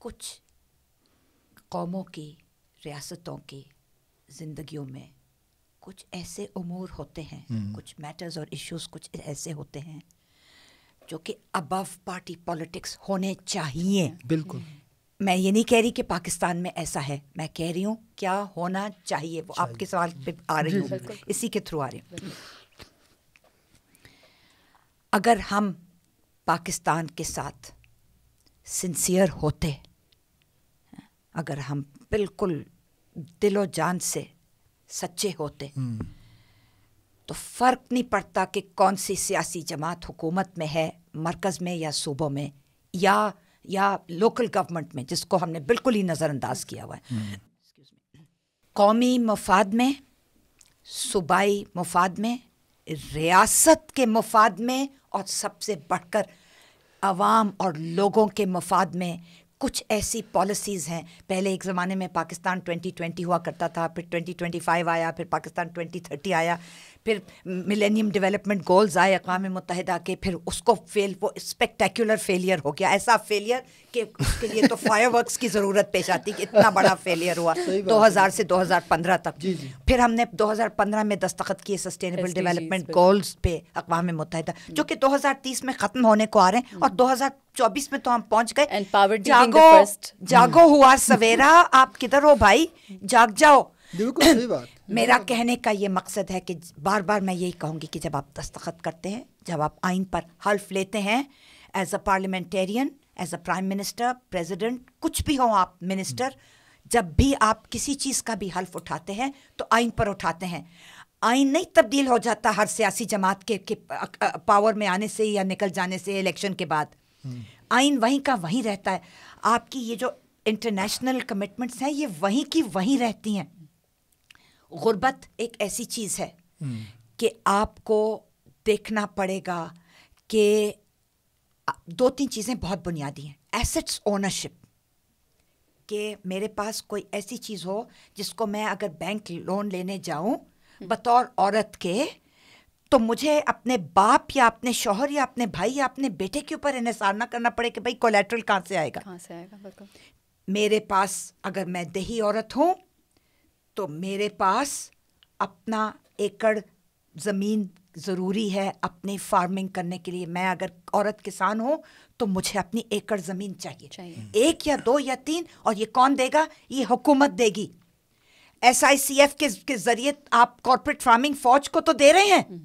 कुछ कौमों की रियासतों की ज़िंदगियों में कुछ ऐसे उमूर होते हैं हम्म। कुछ मैटर्स और इश्यूज कुछ ऐसे होते हैं जो कि अबव पार्टी पॉलिटिक्स होने चाहिए हम्म। बिल्कुल हम्म। मैं ये नहीं कह रही कि पाकिस्तान में ऐसा है मैं कह रही हूँ क्या होना चाहिए वो चाहिए। आपके सवाल पे आ रही हूँ इसी के थ्रू आ रही हूँ अगर हम पाकिस्तान के साथ सिंसियर होते अगर हम बिल्कुल दिलो जान से सच्चे होते हम्म। तो फ़र्क नहीं पड़ता कि कौन सी सियासी जमात हुकूमत में है मरकज़ में या सूबों में या या लोकल गवर्नमेंट में जिसको हमने बिल्कुल ही नज़रअंदाज किया हुआ है हम्म। कौमी मफाद में सूबाई मफाद में रियासत के मफाद में और सबसे बढ़कर आवाम और लोगों के मफाद में कुछ ऐसी पॉलिसीज़ हैं पहले एक ज़माने में पाकिस्तान 2020 हुआ करता था फिर 2025 आया फिर पाकिस्तान 2030 आया फिर मिलेनियम डेवलपमेंट गोल्स आए अकवा मुतहदा के फिर उसको फेल वो स्पेक्टेकुलर फेलियर हो गया ऐसा फेलियर कि उसके लिए तो फायर की ज़रूरत पेश आती कि इतना बड़ा फेलियर हुआ 2000 से 2015 तक जी जी। फिर हमने 2015 में दस्तखत किए सस्टेनेबल डेवलपमेंट गोल्स पे अकवा मुतहदा हम्म। जो कि 2030 में ख़त्म होने को आ रहे हैं और 2024 में तो हम पहुंच गए जागो जागो हुआ सवेरा आप किधर हो भाई जाग जाओ बिल्कुल सही बात मेरा कहने का ये मकसद है कि बार बार मैं यही कहूँगी कि जब आप दस्तखत करते हैं जब आप आइन पर हल्फ लेते हैं as a parliamentarian as a prime minister president कुछ भी हो आप मिनिस्टर जब भी आप किसी चीज़ का भी हल्फ उठाते हैं तो आइन पर उठाते हैं आइन नहीं तब्दील हो जाता हर सियासी जमात के, के पावर में आने से या निकल जाने से इलेक्शन के बाद हम्म। आइन वहीं का वहीं रहता है आपकी ये जो इंटरनेशनल कमिटमेंट्स हैं ये वहीं की वहीं रहती हैं गुर्बत एक ऐसी चीज़ है हम्म। कि आपको देखना पड़ेगा कि दो तीन चीज़ें बहुत बुनियादी हैं एसेट्स ओनरशिप कि मेरे पास कोई ऐसी चीज़ हो जिसको मैं अगर बैंक लोन लेने जाऊं हम्म। बतौर औरत के तो मुझे अपने बाप या अपने शोहर या अपने भाई या अपने बेटे के ऊपर इन्हें ना करना पड़े कि भाई कोलेट्रल कहाँ से आएगा कहाँ से आएगा बिल्कुल मेरे पास अगर मैं दही औरत हूँ तो मेरे पास अपना एकड़ ज़मीन ज़रूरी है अपने फार्मिंग करने के लिए मैं अगर औरत किसान हूँ तो मुझे अपनी एकड़ ज़मीन चाहिए।, चाहिए एक या दो या तीन और ये कौन देगा ये हुकूमत देगी एस आई सी के, के ज़रिए आप कॉरपोरेट फार्मिंग फौज को तो दे रहे हैं हम्म।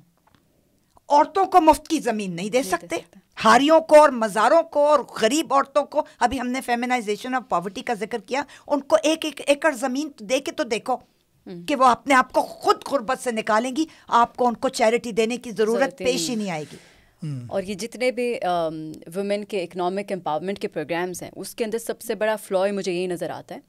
औरतों को मुफ्त की ज़मीन नहीं दे सकते हारियों को और मज़ारों को और गरीब औरतों को अभी हमने फेमिनाइजेशन ऑफ पॉवर्टी का जिक्र किया उनको एक एक एकड़ ज़मीन तो दे के तो देखो हम्म। कि वो अपने आप को खुद गुर्बत से निकालेंगी आपको उनको चैरिटी देने की ज़रूरत पेश ही नहीं आएगी हम्म। और ये जितने भी वुमेन के इकोनॉमिक एम्पावरमेंट के प्रोग्राम्स हैं उसके अंदर सबसे बड़ा फ्लॉय मुझे यही नज़र आता है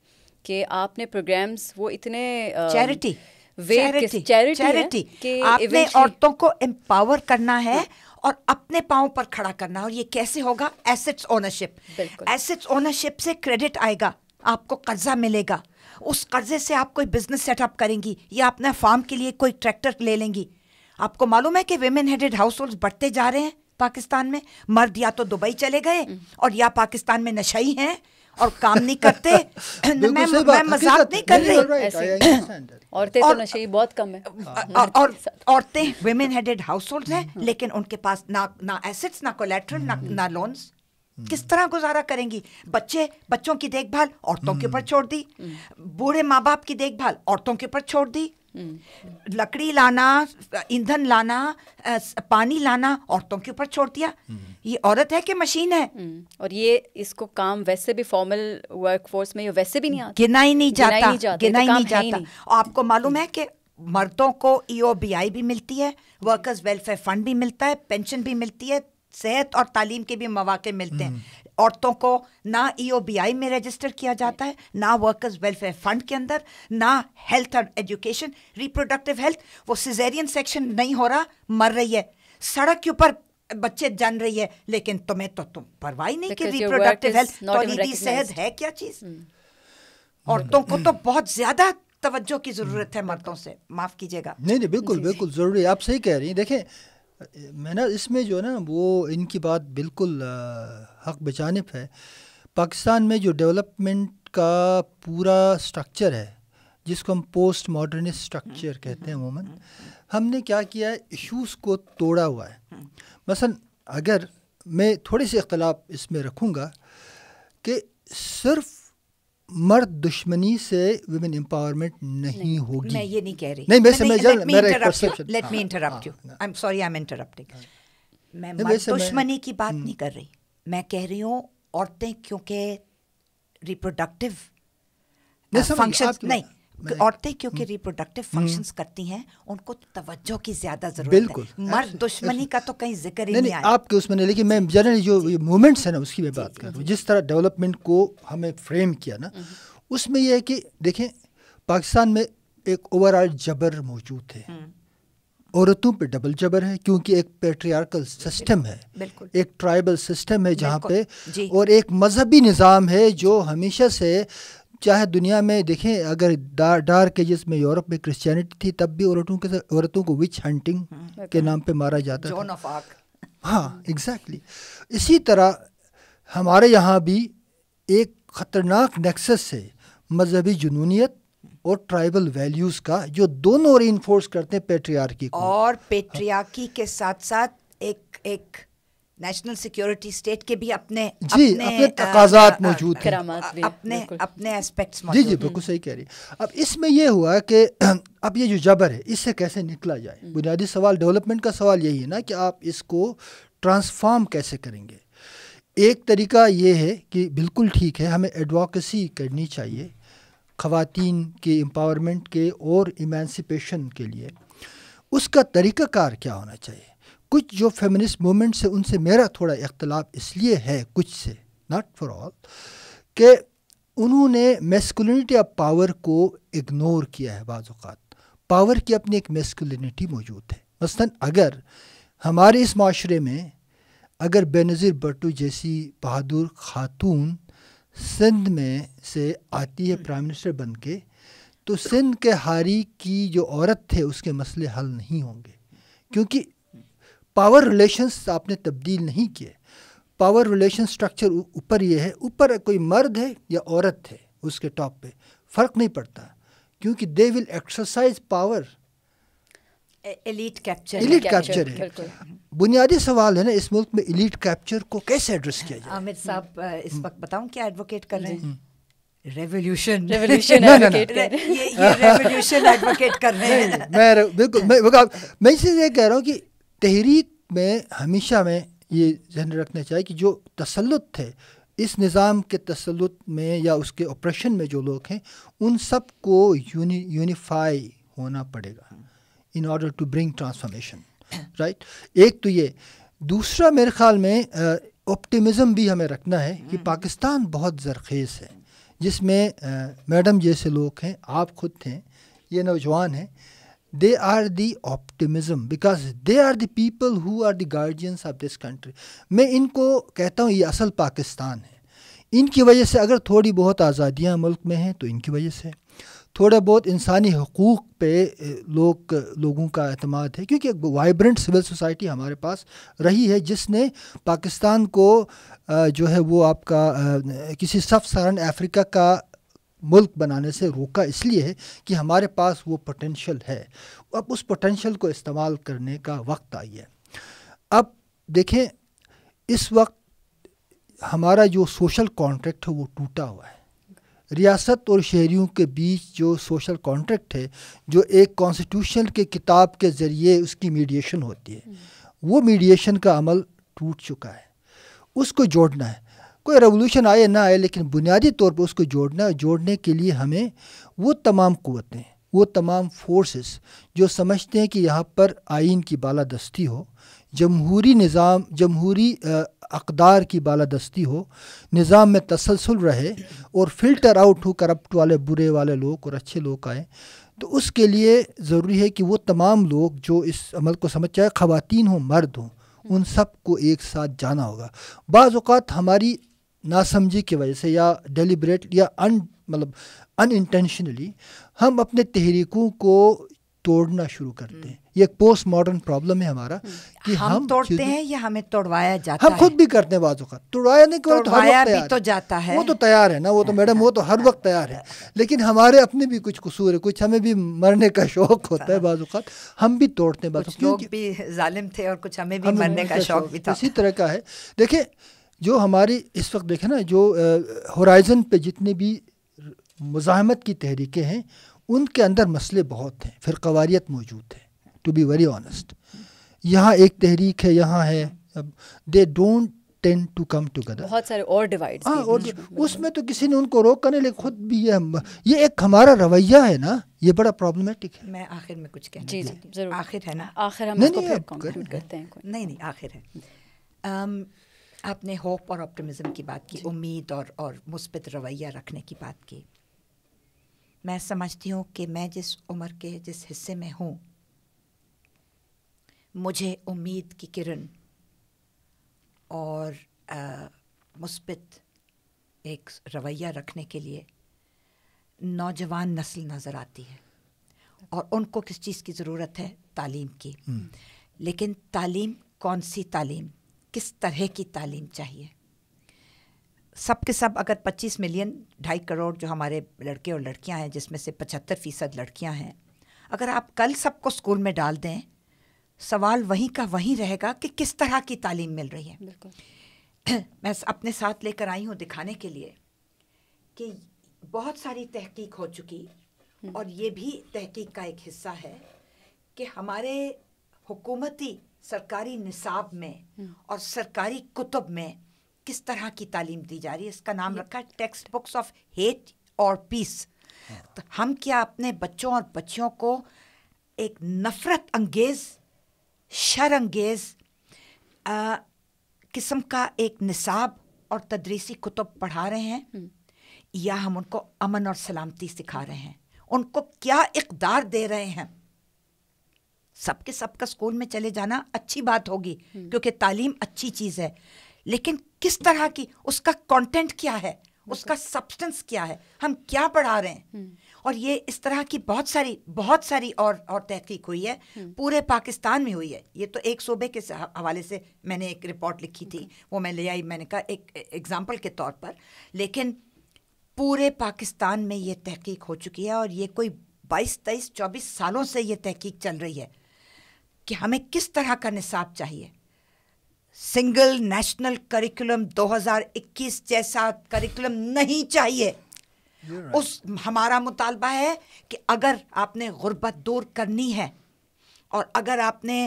कि आपने प्रोग्राम्स वो इतने चैरिटी uh, चैरिटी आपने औरतों को एम्पावर करना है हाँ। और अपने पाओ पर खड़ा करना और ये कैसे होगा एसेट्स ओनरशिप एसेट्स ओनरशिप से क्रेडिट आएगा आपको कर्जा मिलेगा उस कर्जे से आप कोई बिजनेस सेटअप करेंगी या अपना फार्म के लिए कोई ट्रैक्टर ले लेंगी आपको मालूम है कि वेमेन हेडेड हाउस होल्ड बढ़ते जा रहे हैं पाकिस्तान में मर्द या तो दुबई चले गए हम्म। और या पाकिस्तान में नशाई हैं और काम नहीं करते मैं मैं मजाक नहीं कर रही औरतें तो नशे बहुत कम है और औरतें वेमेन हेडेड हाउस होल्ड हैं हम्म। लेकिन उनके पास ना ना एसेट्स ना कोलेट्रल ना हम्म। ना लोन्स हम्म। किस तरह गुजारा करेंगी बच्चे बच्चों की देखभाल औरतों के ऊपर छोड़ दी बूढ़े माँ बाप की देखभाल औरतों के ऊपर छोड़ दी हम्म। लकड़ी लाना ईंधन लाना पानी लाना औरतों के ऊपर छोड़ दिया हम्म। ये औरत है कि मशीन है हम्म। और ये इसको काम वैसे भी फॉर्मल वर्कफोर्स में वैसे भी नहीं आता गिना ही नहीं जाता तो गिना ही नहीं जाता और आपको मालूम है कि मर्दों को ईओबीआई e भी मिलती है वर्कर्स वेलफेयर फंड भी मिलता है पेंशन भी मिलती है सेहत और तालीम के भी मौाक़े मिलते हैं औरतों को ना ईओबीआई e में रजिस्टर किया जाता है ना वर्कर्स वेलफेयर फंड के अंदर ना health and education reproductive health वो सिजेरियन सेक्शन नहीं हो रहा मर रही है सड़क के ऊपर बच्चे जान रही है लेकिन तुम्हें तो तुम परवाह ही नहीं कि रिप्रोडक्टिव हेल्थ तोलीदी सेहत है क्या चीज़ hmm. औरतों को तो बहुत ज़्यादा तवज्जो की ज़रूरत है मर्दों से माफ़ कीजिएगा नहीं नहीं बिल्कुल बिल्कुल ज़रूरी आप सही कह रही हैं देखें मैं ना इसमें जो है ना वो इनकी बात बिल्कुल हक बचानब है पाकिस्तान में जो डेवलपमेंट का पूरा स्ट्रक्चर है जिसको हम पोस्ट मॉडर्निस्ट स्ट्रक्चर हम्म, कहते हैं अमूमन हम्म, हम्म, हमने क्या किया है इश्यूज़ को तोड़ा हुआ है मसलन अगर मैं थोड़े से इख्तलाफ इसमें रखूँगा कि सिर्फ मर्द दुश्मनी से वुमेन एम्पावरमेंट नहीं, होगी मैं ये नहीं कह रही नहीं मैं समझ let me interrupt you I am sorry I am interrupting मैं मर्द दुश्मनी की बात हम्म। नहीं कर रही मैं कह रही हूँ औरतें क्योंकि रिप्रोडक्टिव फंक्शन नहीं औरतें क्योंकि रिप्रोडक्टिव हम्म। हम्म। फंक्शंस करती हैं उनको तवज्जो की ज्यादा जरूरत बिल्कुल मर्द दुश्मनी का तो कहीं जिक्र ही नहीं, नहीं आपके उसमें लेकिन मैं जनरली जो मूवमेंट्स है ना उसकी मैं बात कर रहा हूँ जिस तरह डेवलपमेंट को हमें फ्रेम किया ना हम्म। उसमें यह है कि देखें पाकिस्तान में एक ओवरऑल जबर मौजूद है औरतों पे डबल जबर है क्योंकि एक पेट्रियार्कल सिस्टम है एक ट्राइबल सिस्टम है जहाँ पे और एक मजहबी निज़ाम है जो हमेशा से चाहे दुनिया में देखें अगर डार डार्क एजेस में यूरोप में क्रिश्चियनिटी थी तब भी औरतों के औरतों को विच हंटिंग हम्म, तो के नाम पे मारा जाता John था हाँ एग्जैक्टली exactly. इसी तरह हमारे यहाँ भी एक ख़तरनाक नेक्सस है मजहबी जुनूनीत और ट्राइबल वैल्यूज़ का जो दोनों रीनफोर्स करते हैं पेट्रियार्की को और पेट्रियार्की हाँ। के साथ साथ एक एक नेशनल सिक्योरिटी स्टेट के भी अपने जी अपने, तकाजात मौजूद हैं अपने अपने एस्पेक्ट्स जी जी बिल्कुल सही कह रही अब इसमें यह हुआ कि अब ये जो जबर है इससे कैसे निकला जाए हम्म। बुनियादी सवाल डेवलपमेंट का सवाल यही है ना कि आप इसको ट्रांसफॉर्म कैसे करेंगे एक तरीका ये है कि बिल्कुल ठीक है हमें एडवोकेसी करनी चाहिए ख़वातीन के एम्पावरमेंट के और इमेंसिपेशन के लिए उसका तरीक़ाकार क्या होना चाहिए कुछ जो फेमिनिस्ट मोमेंट्स से उनसे मेरा थोड़ा इख्तलाफ इसलिए है कुछ से नॉट फॉर ऑल कि उन्होंने मेस्कुलिनिटी ऑफ पावर को इग्नोर किया है बाज़ात पावर की अपनी एक मेस्कुलिनिटी मौजूद है मसलन अगर हमारे इस माशरे में अगर बेनज़ीर भट्टू जैसी बहादुर खातून सिंध में से आती है प्राइम मिनिस्टर बन के तो सिंध के हारी की जो औरत थे उसके मसले हल नहीं होंगे क्योंकि पावर रिलेशंस आपने तब्दील नहीं किए पावर रिलेशन स्ट्रक्चर ऊपर ये है ऊपर कोई मर्द है या औरत है उसके टॉप पे फर्क नहीं पड़ता क्योंकि they will exercise power elite capture है बुनियादी सवाल है ना इस मुल्क में एलिट कैप्चर को कैसे एड्रेस किया जाए आमिर साहब हम्म। इस वक्त बताऊं क्या एडवोकेट कर रहे हैं रेवोल्यूशन रेवोल्यूशन एडवोकेट कर रहे हैं ये रेवोल्यूशन एडवोकेट कर रहे हैं मैं बिल्कुल मैं मैं इसीलिए कह रहा हूँ कि तहरीक में हमेशा में ये जहन रखना चाहिए कि जो तसलुत थे इस निज़ाम के तसलुत में या उसके ऑपरेशन में जो लोग हैं उन सब को यूनि यूनिफाई होना पड़ेगा in order to bring transformation right एक तो ये दूसरा मेरे ख्याल में ऑप्टिमिज्म भी हमें रखना है कि हम्म। पाकिस्तान बहुत ज़रखेज़ है जिसमें मैडम जैसे लोग हैं आप खुद हैं ये नौजवान हैं they are the optimism because they are the people who are the guardians of this country मैं इनको कहता हूँ ये असल पाकिस्तान है इनकी वजह से अगर थोड़ी बहुत आज़ादियाँ मुल्क में हैं तो इनकी वजह से थोड़ा बहुत इंसानी हकूक़ पे लोग लोगों का अतमाद है क्योंकि एक वाइब्रेंट सिविल सोसाइटी हमारे पास रही है जिसने पाकिस्तान को जो है वो आपका किसी सब सारण अफ्रीका का मुल्क बनाने से रोका इसलिए है कि हमारे पास वो पोटेंशल है अब उस पोटेंशल को इस्तेमाल करने का वक्त आई है अब देखें इस वक्त हमारा जो सोशल कॉन्ट्रैक्ट है वो टूटा हुआ है रियासत और शहरीों के बीच जो सोशल कॉन्ट्रैक्ट है जो एक कॉन्स्टिट्यूशन के किताब के ज़रिए उसकी मीडिएशन होती है वो मीडिएशन का अमल टूट चुका है उसको जोड़ना है कोई रेवोल्यूशन आए ना आए लेकिन बुनियादी तौर पर उसको जोड़ना जोड़ने के लिए हमें वो तमाम क़वतें वो तमाम फोर्सेस जो समझते हैं कि यहाँ पर आइन की बालादस्ती हो जमहूरी निज़ाम जमहूरी अकदार की बालादस्ती हो निज़ाम में तसलसल रहे और फिल्टर आउट हो करप्ट वाले बुरे वाले लोग और अच्छे लोग आए तो उसके लिए ज़रूरी है कि वो तमाम लोग जो इस अमल को समझ चाहे ख़वान हों मर्द हों उन सब को एक साथ जाना होगा बाज़ात हमारी नासमझी की वजह से या डेलीबरेट या अन मतलब अन इंटेंशनली हम अपने तहरीकों को तोड़ना शुरू करते हैं हम्म। ये एक पोस्ट मॉडर्न प्रॉब्लम है हमारा हम्म। कि हम, हम तोड़ते हैं या हमें तोड़वाया जाता हम है हम खुद भी करते हैं बाजू का तोड़वाया नहीं करो तो हर वक्त भी तो जाता है वो तो तैयार है ना वो तो मैडम वो तो हर वक्त तैयार है लेकिन हमारे अपने भी कुछ कसूर है कुछ हमें भी मरने का शौक होता है हाँ। बाजू का हम भी तोड़ते हैं बाजू क्योंकि भी जालिम थे और कुछ हमें भी मरने का शौक भी था इसी तरह का है देखिये जो हमारी इस वक्त देखें ना जो होराइज़न पे जितने भी मुजाहमत की तहरीकें हैं उनके अंदर मसले बहुत हैं फिर कवारीत मौजूद है टू बी वेरी ऑनेस्ट यहाँ एक तहरीक है यहाँ है they don't tend to come together बहुत सारे और डिवाइड हाँ और उसमें तो किसी ने उनको रोक करने लेकिन खुद भी ये ये एक हमारा रवैया है ना ये बड़ा प्रॉब्लमेटिक है मैं आखिर में कुछ कहना जी जी आखिर है ना आखिर हम नहीं, नहीं, करते हैं नहीं नहीं आखिर है आपने होप और ऑप्टिमिज्म की बात की उम्मीद और और मुस्बित रवैया रखने की बात की मैं समझती हूँ कि मैं जिस उम्र के जिस हिस्से में हूँ मुझे उम्मीद की किरण और मुस्बित एक रवैया रखने के लिए नौजवान नस्ल नज़र आती है और उनको किस चीज़ की ज़रूरत है तालीम की हम्म। लेकिन तालीम कौन सी तालीम किस तरह की तालीम चाहिए सब के सब अगर 25 मिलियन ढाई करोड़ जो हमारे लड़के और लड़कियां हैं जिसमें से 75 फ़ीसद लड़कियाँ हैं अगर आप कल सबको स्कूल में डाल दें सवाल वहीं का वहीं रहेगा कि किस तरह की तालीम मिल रही है मैं अपने साथ लेकर आई हूँ दिखाने के लिए कि बहुत सारी तहकीक हो चुकी हम्म। और ये भी तहकीक का एक हिस्सा है कि हमारे हुकूमती सरकारी निसाब में हम्म। और सरकारी कुतुब में किस तरह की तालीम दी जा रही है इसका नाम रखा है टेक्स्ट बुक्स ऑफ हेट और पीस हाँ। तो हम क्या अपने बच्चों और बच्चियों को एक नफ़रत अंगेज शर अंगेज किस्म का एक निसाब और तदरीसी कुतुब पढ़ा रहे हैं हम्म। या हम उनको अमन और सलामती सिखा रहे हैं उनको क्या इकदार दे रहे हैं सबके सबका स्कूल में चले जाना अच्छी बात होगी हम्म। क्योंकि तालीम अच्छी चीज़ है लेकिन किस तरह की उसका कंटेंट क्या है उसका सब्सटेंस क्या है हम क्या पढ़ा रहे हैं हम्म। और ये इस तरह की बहुत सारी बहुत सारी और और तहकीक हुई है हम्म। पूरे पाकिस्तान में हुई है ये तो एक सूबे के हवाले से मैंने एक रिपोर्ट लिखी थी वो मैं ले आई मैंने कहा एक एग्ज़ाम्पल के तौर पर लेकिन पूरे पाकिस्तान में ये तहकीक हो चुकी है और ये कोई बाईस तेईस चौबीस सालों से ये तहकीक चल रही है कि हमें किस तरह का निसाब चाहिए सिंगल नेशनल करिकुलम 2021 जैसा करिकुलम नहीं चाहिए right. उस हमारा मुतालबा है कि अगर आपने गुर्बत दूर करनी है और अगर आपने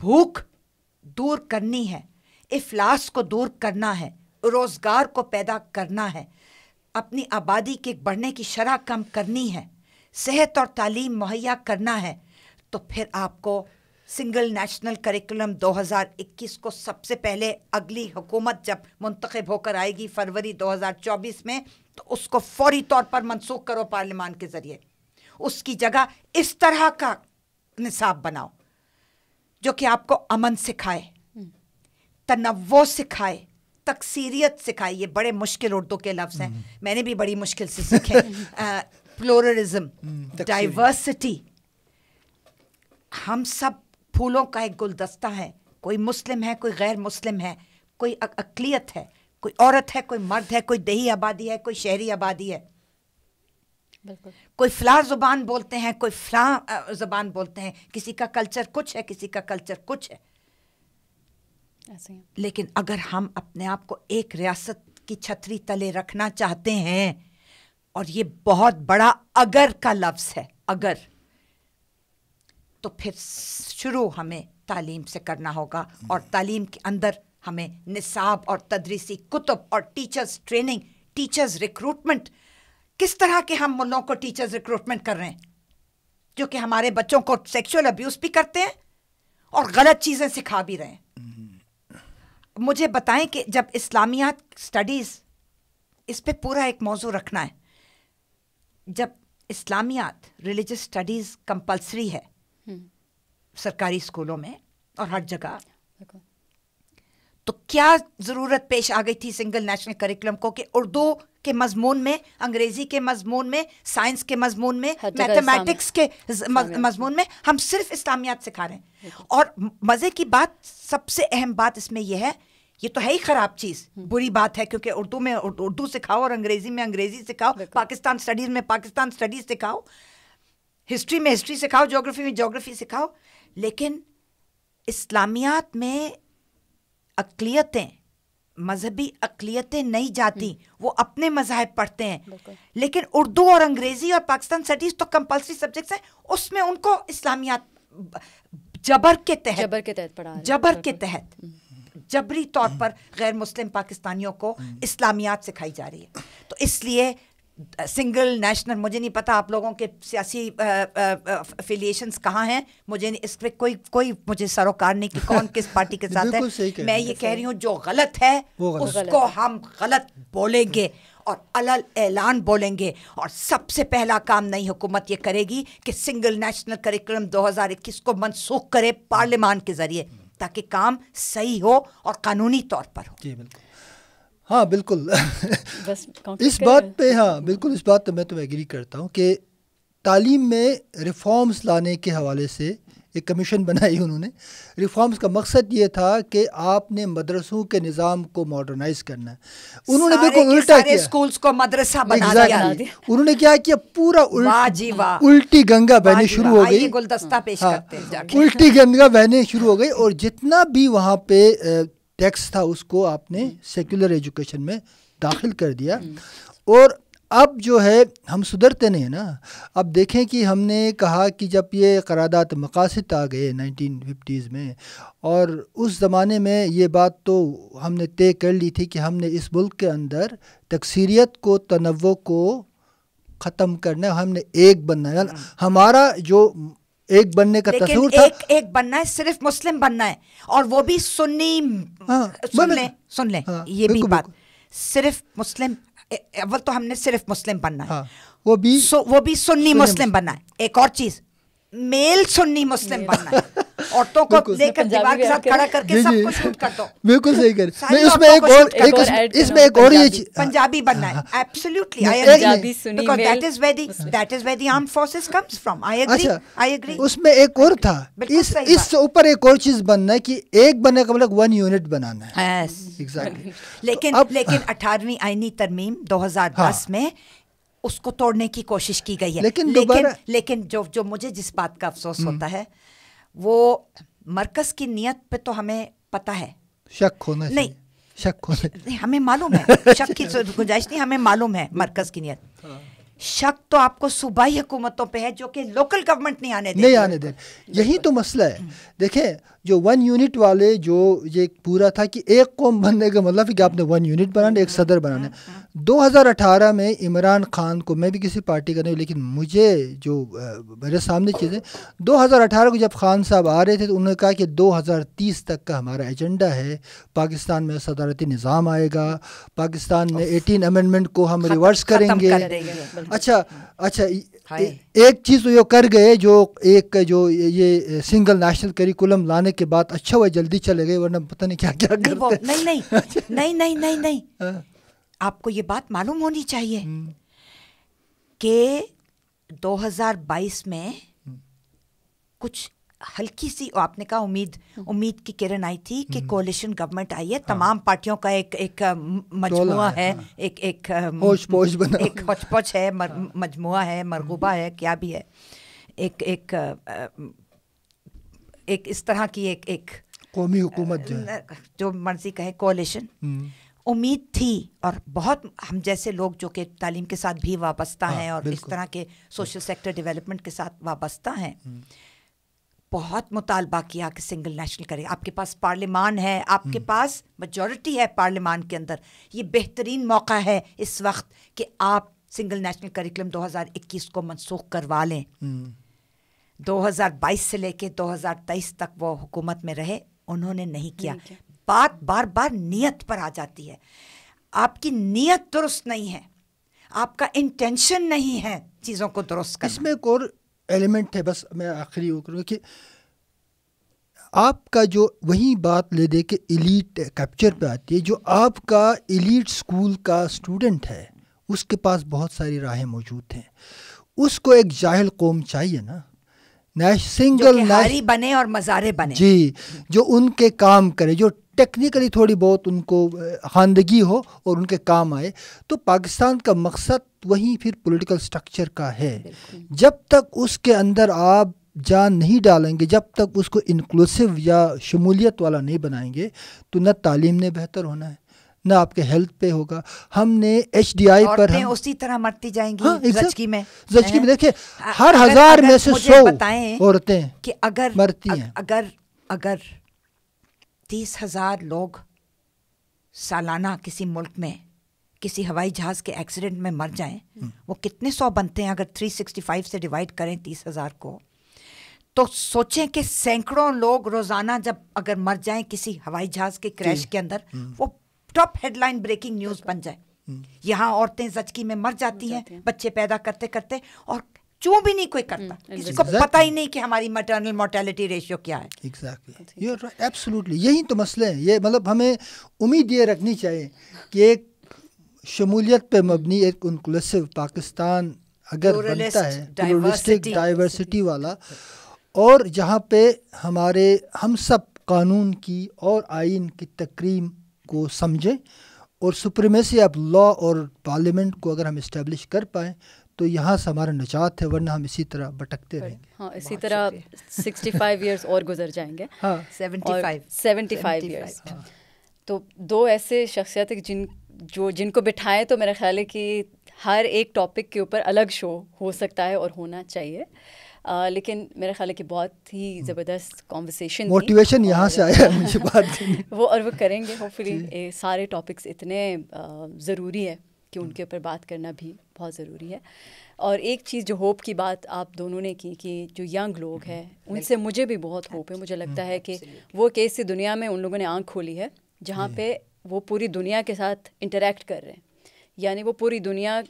भूख दूर करनी है इफलास को दूर करना है रोज़गार को पैदा करना है अपनी आबादी के बढ़ने की शरह कम करनी है सेहत और तालीम मुहैया करना है तो फिर आपको सिंगल नेशनल करिकुलम 2021 को सबसे पहले अगली हुकूमत जब मुंतखब होकर आएगी फरवरी 2024 में तो उसको फौरी तौर पर मनसूख करो पार्लियामान के ज़रिए उसकी जगह इस तरह का निसाब बनाओ जो कि आपको अमन सिखाए हम्म। तनवो सिखाए तकसीरियत सिखाई ये बड़े मुश्किल उर्दू के लफ्ज़ हैं हम्म। मैंने भी बड़ी मुश्किल से सीखे प्लोरलिज्म हम्म, डाइवर्सिटी हम सब फूलों का एक गुलदस्ता है कोई मुस्लिम है कोई गैर मुस्लिम है कोई अकलीत है कोई औरत है कोई मर्द है कोई दही आबादी है कोई शहरी आबादी है कोई फला ज़ुबान बोलते हैं कोई फला ज़ुबान बोलते हैं किसी का कल्चर कुछ है किसी का कल्चर कुछ है लेकिन अगर हम अपने आप को एक रियासत की छतरी तले रखना चाहते हैं और ये बहुत बड़ा अगर का लफ्ज़ है अगर तो फिर शुरू हमें तालीम से करना होगा और तालीम के अंदर हमें निसाब और तदरीसी कुतुब और टीचर्स ट्रेनिंग टीचर्स रिक्रूटमेंट किस तरह के हम मुल्लों को टीचर्स रिक्रूटमेंट कर रहे हैं जो कि हमारे बच्चों को सेक्सुअल अब्यूज़ भी करते हैं और गलत चीज़ें सिखा भी रहे हैं मुझे बताएं कि जब इस्लामियात स्टडीज़ इस पर पूरा एक मौजू रखना है जब इस्लामियात रिलीजस स्टडीज़ कंपलसरी है सरकारी स्कूलों में और हर जगह तो क्या ज़रूरत पेश आ गई थी सिंगल नेशनल करिकुलम को कि उर्दू के मजमून में अंग्रेज़ी के मजमून में साइंस के मजमून में मैथमेटिक्स के मजमून में हम सिर्फ इस्लामियात सिखा रहे हैं और मज़े की बात सबसे अहम बात इसमें यह है ये तो है ही ख़राब चीज़ हम्म। बुरी बात है क्योंकि उर्दू में उर्दू सिखाओ और अंग्रेज़ी में अंग्रेज़ी सिखाओ पाकिस्तान स्टडीज़ में पाकिस्तान स्टडीज़ सिखाओ हिस्ट्री में हिस्ट्री सिखाओ जोग्राफी में जोग्राफी सिखाओ लेकिन इस्लामियात में अकलीतें मजहबी अकलीतें नहीं जाती हम्म। वो अपने मज़ाहब पढ़ते हैं लेकिन उर्दू और अंग्रेज़ी और पाकिस्तान स्टडीज़ तो कंपलसरी सब्जेक्ट्स हैं उसमें उनको इस्लामियात जबर के तहत जबर के तहत पढ़ा जबर के तहत हम्म। जबरी तौर पर गैर मुस्लिम पाकिस्तानियों को हम्म। इस्लामियात सिखाई जा रही है तो इसलिए सिंगल नेशनल मुझे नहीं पता आप लोगों के सियासी एफिलिएशंस कहाँ हैं मुझे नहीं इस पर कोई कोई मुझे सरोकार नहीं कि कौन किस पार्टी के साथ है मैं ये कह रही हूँ जो गलत है गलत उसको है। हम गलत बोलेंगे और अल ऐलान बोलेंगे और सबसे पहला काम नई हुकूमत ये करेगी कि सिंगल नेशनल करिकुलम 2021 को मनसूख करे पार्लियामान के ज़रिए ताकि काम सही हो और कानूनी तौर पर हो जी बिल्कुल हाँ बिल्कुल बस इस बात पे हाँ बिल्कुल इस बात पे मैं तो एग्री करता हूँ कि तालीम में रिफॉर्म्स लाने के हवाले से एक कमीशन बनाई उन्होंने रिफॉर्म्स का मकसद ये था कि आपने मदरसों के निज़ाम को मॉडर्नाइज करना है उन्होंने बिल्कुल उल्टा किया स्कूल्स को मदरसा बना दिया उन्होंने क्या किया पूरा उल्ट, उल्टी गंगा बहने शुरू हो गई गुलदस्ता पेश हाँ, करते उल्टी गंगा बहने शुरू हो गई और जितना भी वहाँ पे टैक्स था उसको आपने सेक्युलर हम्म। एजुकेशन में दाखिल कर दिया हम्म। और अब जो है हम सुधरते नहीं ना अब देखें कि हमने कहा कि जब ये करारदात मकासद आ गए नाइनटीन फिफ्टीज़ में और उस ज़माने में ये बात तो हमने तय कर ली थी कि हमने इस मुल्क के अंदर तकसीरीत को तनवो को ख़त्म करना हमने एक बनना हम्म। हमारा जो एक बनने का तस्वूर था एक एक बनना है सिर्फ मुस्लिम बनना है और वो भी सुन्नी हाँ, सुन ले सुन ले हाँ, ये भी बात सिर्फ मुस्लिम अव्वल तो हमने सिर्फ मुस्लिम बनना है हाँ, वो भी वो भी सुन्नी मुस्लिम बनना है एक और चीज मेल सुन्नी मुस्लिम बनना है औरतों को लेकर दीवार के साथ खड़ा करके शूट कर दो बिल्कुल सही कर उसमें एक और एक इसमें एक और ये पंजाबी हाँ। बनना है absolutely I agree because that is that is arm forces comes from I agree I agree उसमें एक और था इस ऊपर एक और चीज बनना है कि एक बनने का मतलब वन यूनिट बनाना है लेकिन तो लेकिन 18वीं आईनी तरमीम 2010 हाँ। में उसको तोड़ने की कोशिश की गई है लेकिन लेकिन, लेकिन जो जो मुझे जिस बात का अफसोस हम्म। होता है वो मरकज की नीयत पे तो हमें पता है शक होना नहीं शक होना नहीं हमें मालूम है शक की गुंजाइश नहीं हमें मालूम है मरकज की नीयत हाँ। शक तो आपको सूबाई हुकूमतों पे है जो कि लोकल गवर्नमेंट नहीं आने नहीं आने दे यही तो मसला है हम्म। देखें जो वन यूनिट वाले जो ये पूरा था कि एक कौम बनने का मतलब कि आपने वन यूनिट बनाना एक हाँ, सदर बनाना हाँ, 2018 में इमरान खान को मैं भी किसी पार्टी का नहीं लेकिन मुझे जो मेरे सामने चीज़ें 2018 को जब खान साहब आ रहे थे तो उन्होंने कहा कि 2030 तक का हमारा एजेंडा है पाकिस्तान में सदारती निज़ाम आएगा पाकिस्तान में 18 अमेंडमेंट को हम रिवर्स करेंगे कर अच्छा अच्छा ए, एक चीज़ तो ये कर गए जो एक जो ये सिंगल नेशनल करिकुलम लाने के बाद अच्छा हुआ जल्दी चले गए वरना पता नहीं क्या क्या करते नहीं नहीं नहीं नहीं नहीं हाँ। नहीं आपको ये बात मालूम होनी चाहिए हम्म। कि 2022 में हम्म। कुछ हल्की सी आपने कहा उम्मीद हम्म। उम्मीद की किरण आई थी कि कोलिशन गवर्नमेंट आई है हाँ। तमाम हाँ। पार्टियों का एक एक मजमुआ है, है हाँ। एक एक पोश एक हचपच है हाँ। मजमुआ है मरगूबा है क्या भी है एक एक एक इस तरह की एक एक कौमी हुकूमत जो मर्जी कहे कोलिशन उम्मीद थी और बहुत हम जैसे लोग जो कि तालीम के साथ भी वाबस्ता हाँ, हैं और इस तरह के सोशल सेक्टर डेवलपमेंट के साथ वाबस्ता हैं हम्म। बहुत मुतालबा किया कि सिंगल नेशनल करें आपके पास पार्लियामान है आपके हम्म। पास मजॉरिटी है पार्लियामान के अंदर ये बेहतरीन मौका है इस वक्त कि आप सिंगल नेशनल करिकुलम 2021 को मनसूख करवा लें 2022 हम्म। से लेके 2023 तक वो हुकूमत में रहे उन्होंने नहीं किया बात बार बार नियत पर आ जाती है आपकी नियत दुरुस्त नहीं है आपका इंटेंशन नहीं है चीज़ों को दुरुस्त करना इसमें एक और एलिमेंट है बस मैं आखिरी वो करूँगा कि आपका जो वही बात ले दे के इलीट कैप्चर पे आती है जो आपका इलीट स्कूल का स्टूडेंट है उसके पास बहुत सारी राहें मौजूद हैं उसको एक जाहिल कौम चाहिए ना सिंगल नारी बने और मज़ारे बने जी जो उनके काम करे जो टेक्निकली थोड़ी बहुत उनको खानदगी हो और उनके काम आए तो पाकिस्तान का मकसद वहीं फिर पॉलिटिकल स्ट्रक्चर का है जब तक उसके अंदर आप जान नहीं डालेंगे जब तक उसको इंक्लूसिव या शमूलियत वाला नहीं बनाएंगे तो न तालीम ने बेहतर होना है ना आपके हेल्थ पे होगा हमने एच डी आई पर हम, उसी तरह मरती जाएंगी हाँ, जचकी में जचकी में देखिए हर हजार में से सौ औरतें कि अगर मरती हैं अगर अगर तीस हजार लोग सालाना किसी मुल्क में किसी हवाई जहाज के एक्सीडेंट में मर जाएं हम्म। वो कितने सौ बनते हैं अगर 365 से डिवाइड करें तीस हजार को तो सोचें कि सैकड़ों लोग रोजाना जब अगर मर जाएं किसी हवाई जहाज के क्रैश के अंदर हम्म। वो टॉप हेडलाइन ब्रेकिंग न्यूज बन जाए यहाँ औरतें जचकी में मर जाती हैं बच्चे पैदा करते करते और क्यों भी नहीं कोई करता hmm, किसी को पता ही नहीं कि हमारी मटर्नल मोर्टेलिटी रेशियो क्या है एग्जैक्टली यही तो मसले हैं ये मतलब हमें उम्मीद ये रखनी चाहिए कि एक शमूलियत पे मबनी एक इंक्लूसिव पाकिस्तान अगर बनता है डाइवर्सिटी, डाइवर्सिटी वाला और जहाँ पे हमारे हम सब कानून की और आइन की तकरीम को समझें और सुप्रीमेसी ऑफ लॉ और पार्लियामेंट को अगर हम इस्टेब्लिश कर पाएँ तो यहाँ से हमारा निजात है वरना हम इसी तरह भटकते रहेंगे हाँ इसी तरह सिक्सटी फाइव ईयर्स और गुजर जाएंगे हाँ 75 ईयर्स हाँ। तो दो ऐसे शख्सियत जिन जो जिनको बिठाएं तो मेरा ख्याल है कि हर एक टॉपिक के ऊपर अलग शो हो सकता है और होना चाहिए लेकिन मेरा ख्याल है कि बहुत ही ज़बरदस्त कॉन्वर्सेशन मोटिवेशन यहाँ से आया मुझे बात वो और वो करेंगे होपफुली सारे टॉपिक्स इतने ज़रूरी है कि हम्म। उनके ऊपर बात करना भी बहुत ज़रूरी है और एक चीज़ जो होप की बात आप दोनों ने की कि जो यंग लोग हम्म। हैं उनसे मुझे भी बहुत होप है मुझे लगता हम्म। है कि वो कैसी दुनिया में उन लोगों ने आँख खोली है जहाँ पे वो पूरी दुनिया के साथ इंटरेक्ट कर रहे हैं यानी वो पूरी दुनिया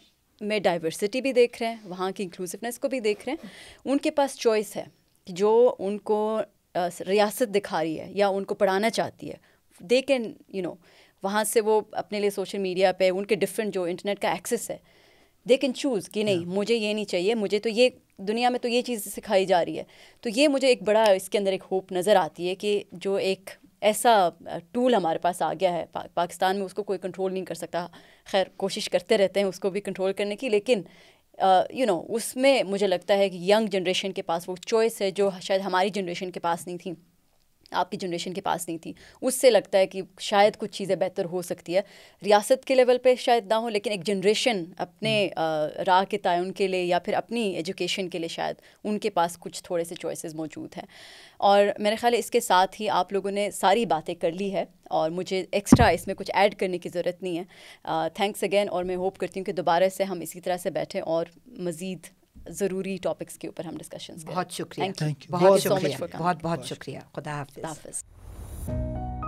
में डाइवर्सिटी भी देख रहे हैं वहाँ की इंक्लूसिवनेस को भी देख रहे हैं उनके पास चॉइस है कि जो उनको रियासत दिखा रही है या उनको पढ़ाना चाहती है दे कैन यू नो वहाँ से वो अपने लिए सोशल मीडिया पे उनके डिफरेंट जो इंटरनेट का एक्सेस है दे कैन चूज़ कि नहीं मुझे ये नहीं चाहिए मुझे तो ये दुनिया में तो ये चीज़ सिखाई जा रही है तो ये मुझे एक बड़ा इसके अंदर एक होप नज़र आती है कि जो एक ऐसा टूल हमारे पास आ गया है पा, पाकिस्तान में उसको कोई कंट्रोल नहीं कर सकता खैर कोशिश करते रहते हैं उसको भी कंट्रोल करने की लेकिन you uh, know you know, उसमें मुझे लगता है कि यंग जनरेशन के पास वो चॉइस है जो शायद हमारी जनरेशन के पास नहीं थी आपकी जनरेशन के पास नहीं थी उससे लगता है कि शायद कुछ चीज़ें बेहतर हो सकती है रियासत के लेवल पे शायद ना हो लेकिन एक जनरेशन अपने हम्म। राह के तयन के लिए या फिर अपनी एजुकेशन के लिए शायद उनके पास कुछ थोड़े से चॉइसेस मौजूद हैं और मेरे ख्याल इसके साथ ही आप लोगों ने सारी बातें कर ली है और मुझे एक्स्ट्रा इसमें कुछ ऐड करने की ज़रूरत नहीं है थैंक्स अगेन और मैं होप करती हूँ कि दोबारा से हम इसी तरह से बैठें और मज़ीद ज़रूरी टॉपिक्स के ऊपर हम डिस्कशन बहुत शुक्रिया बहुत शुक्रिया बहुत बहुत शुक्रिया खुदा हाफिज़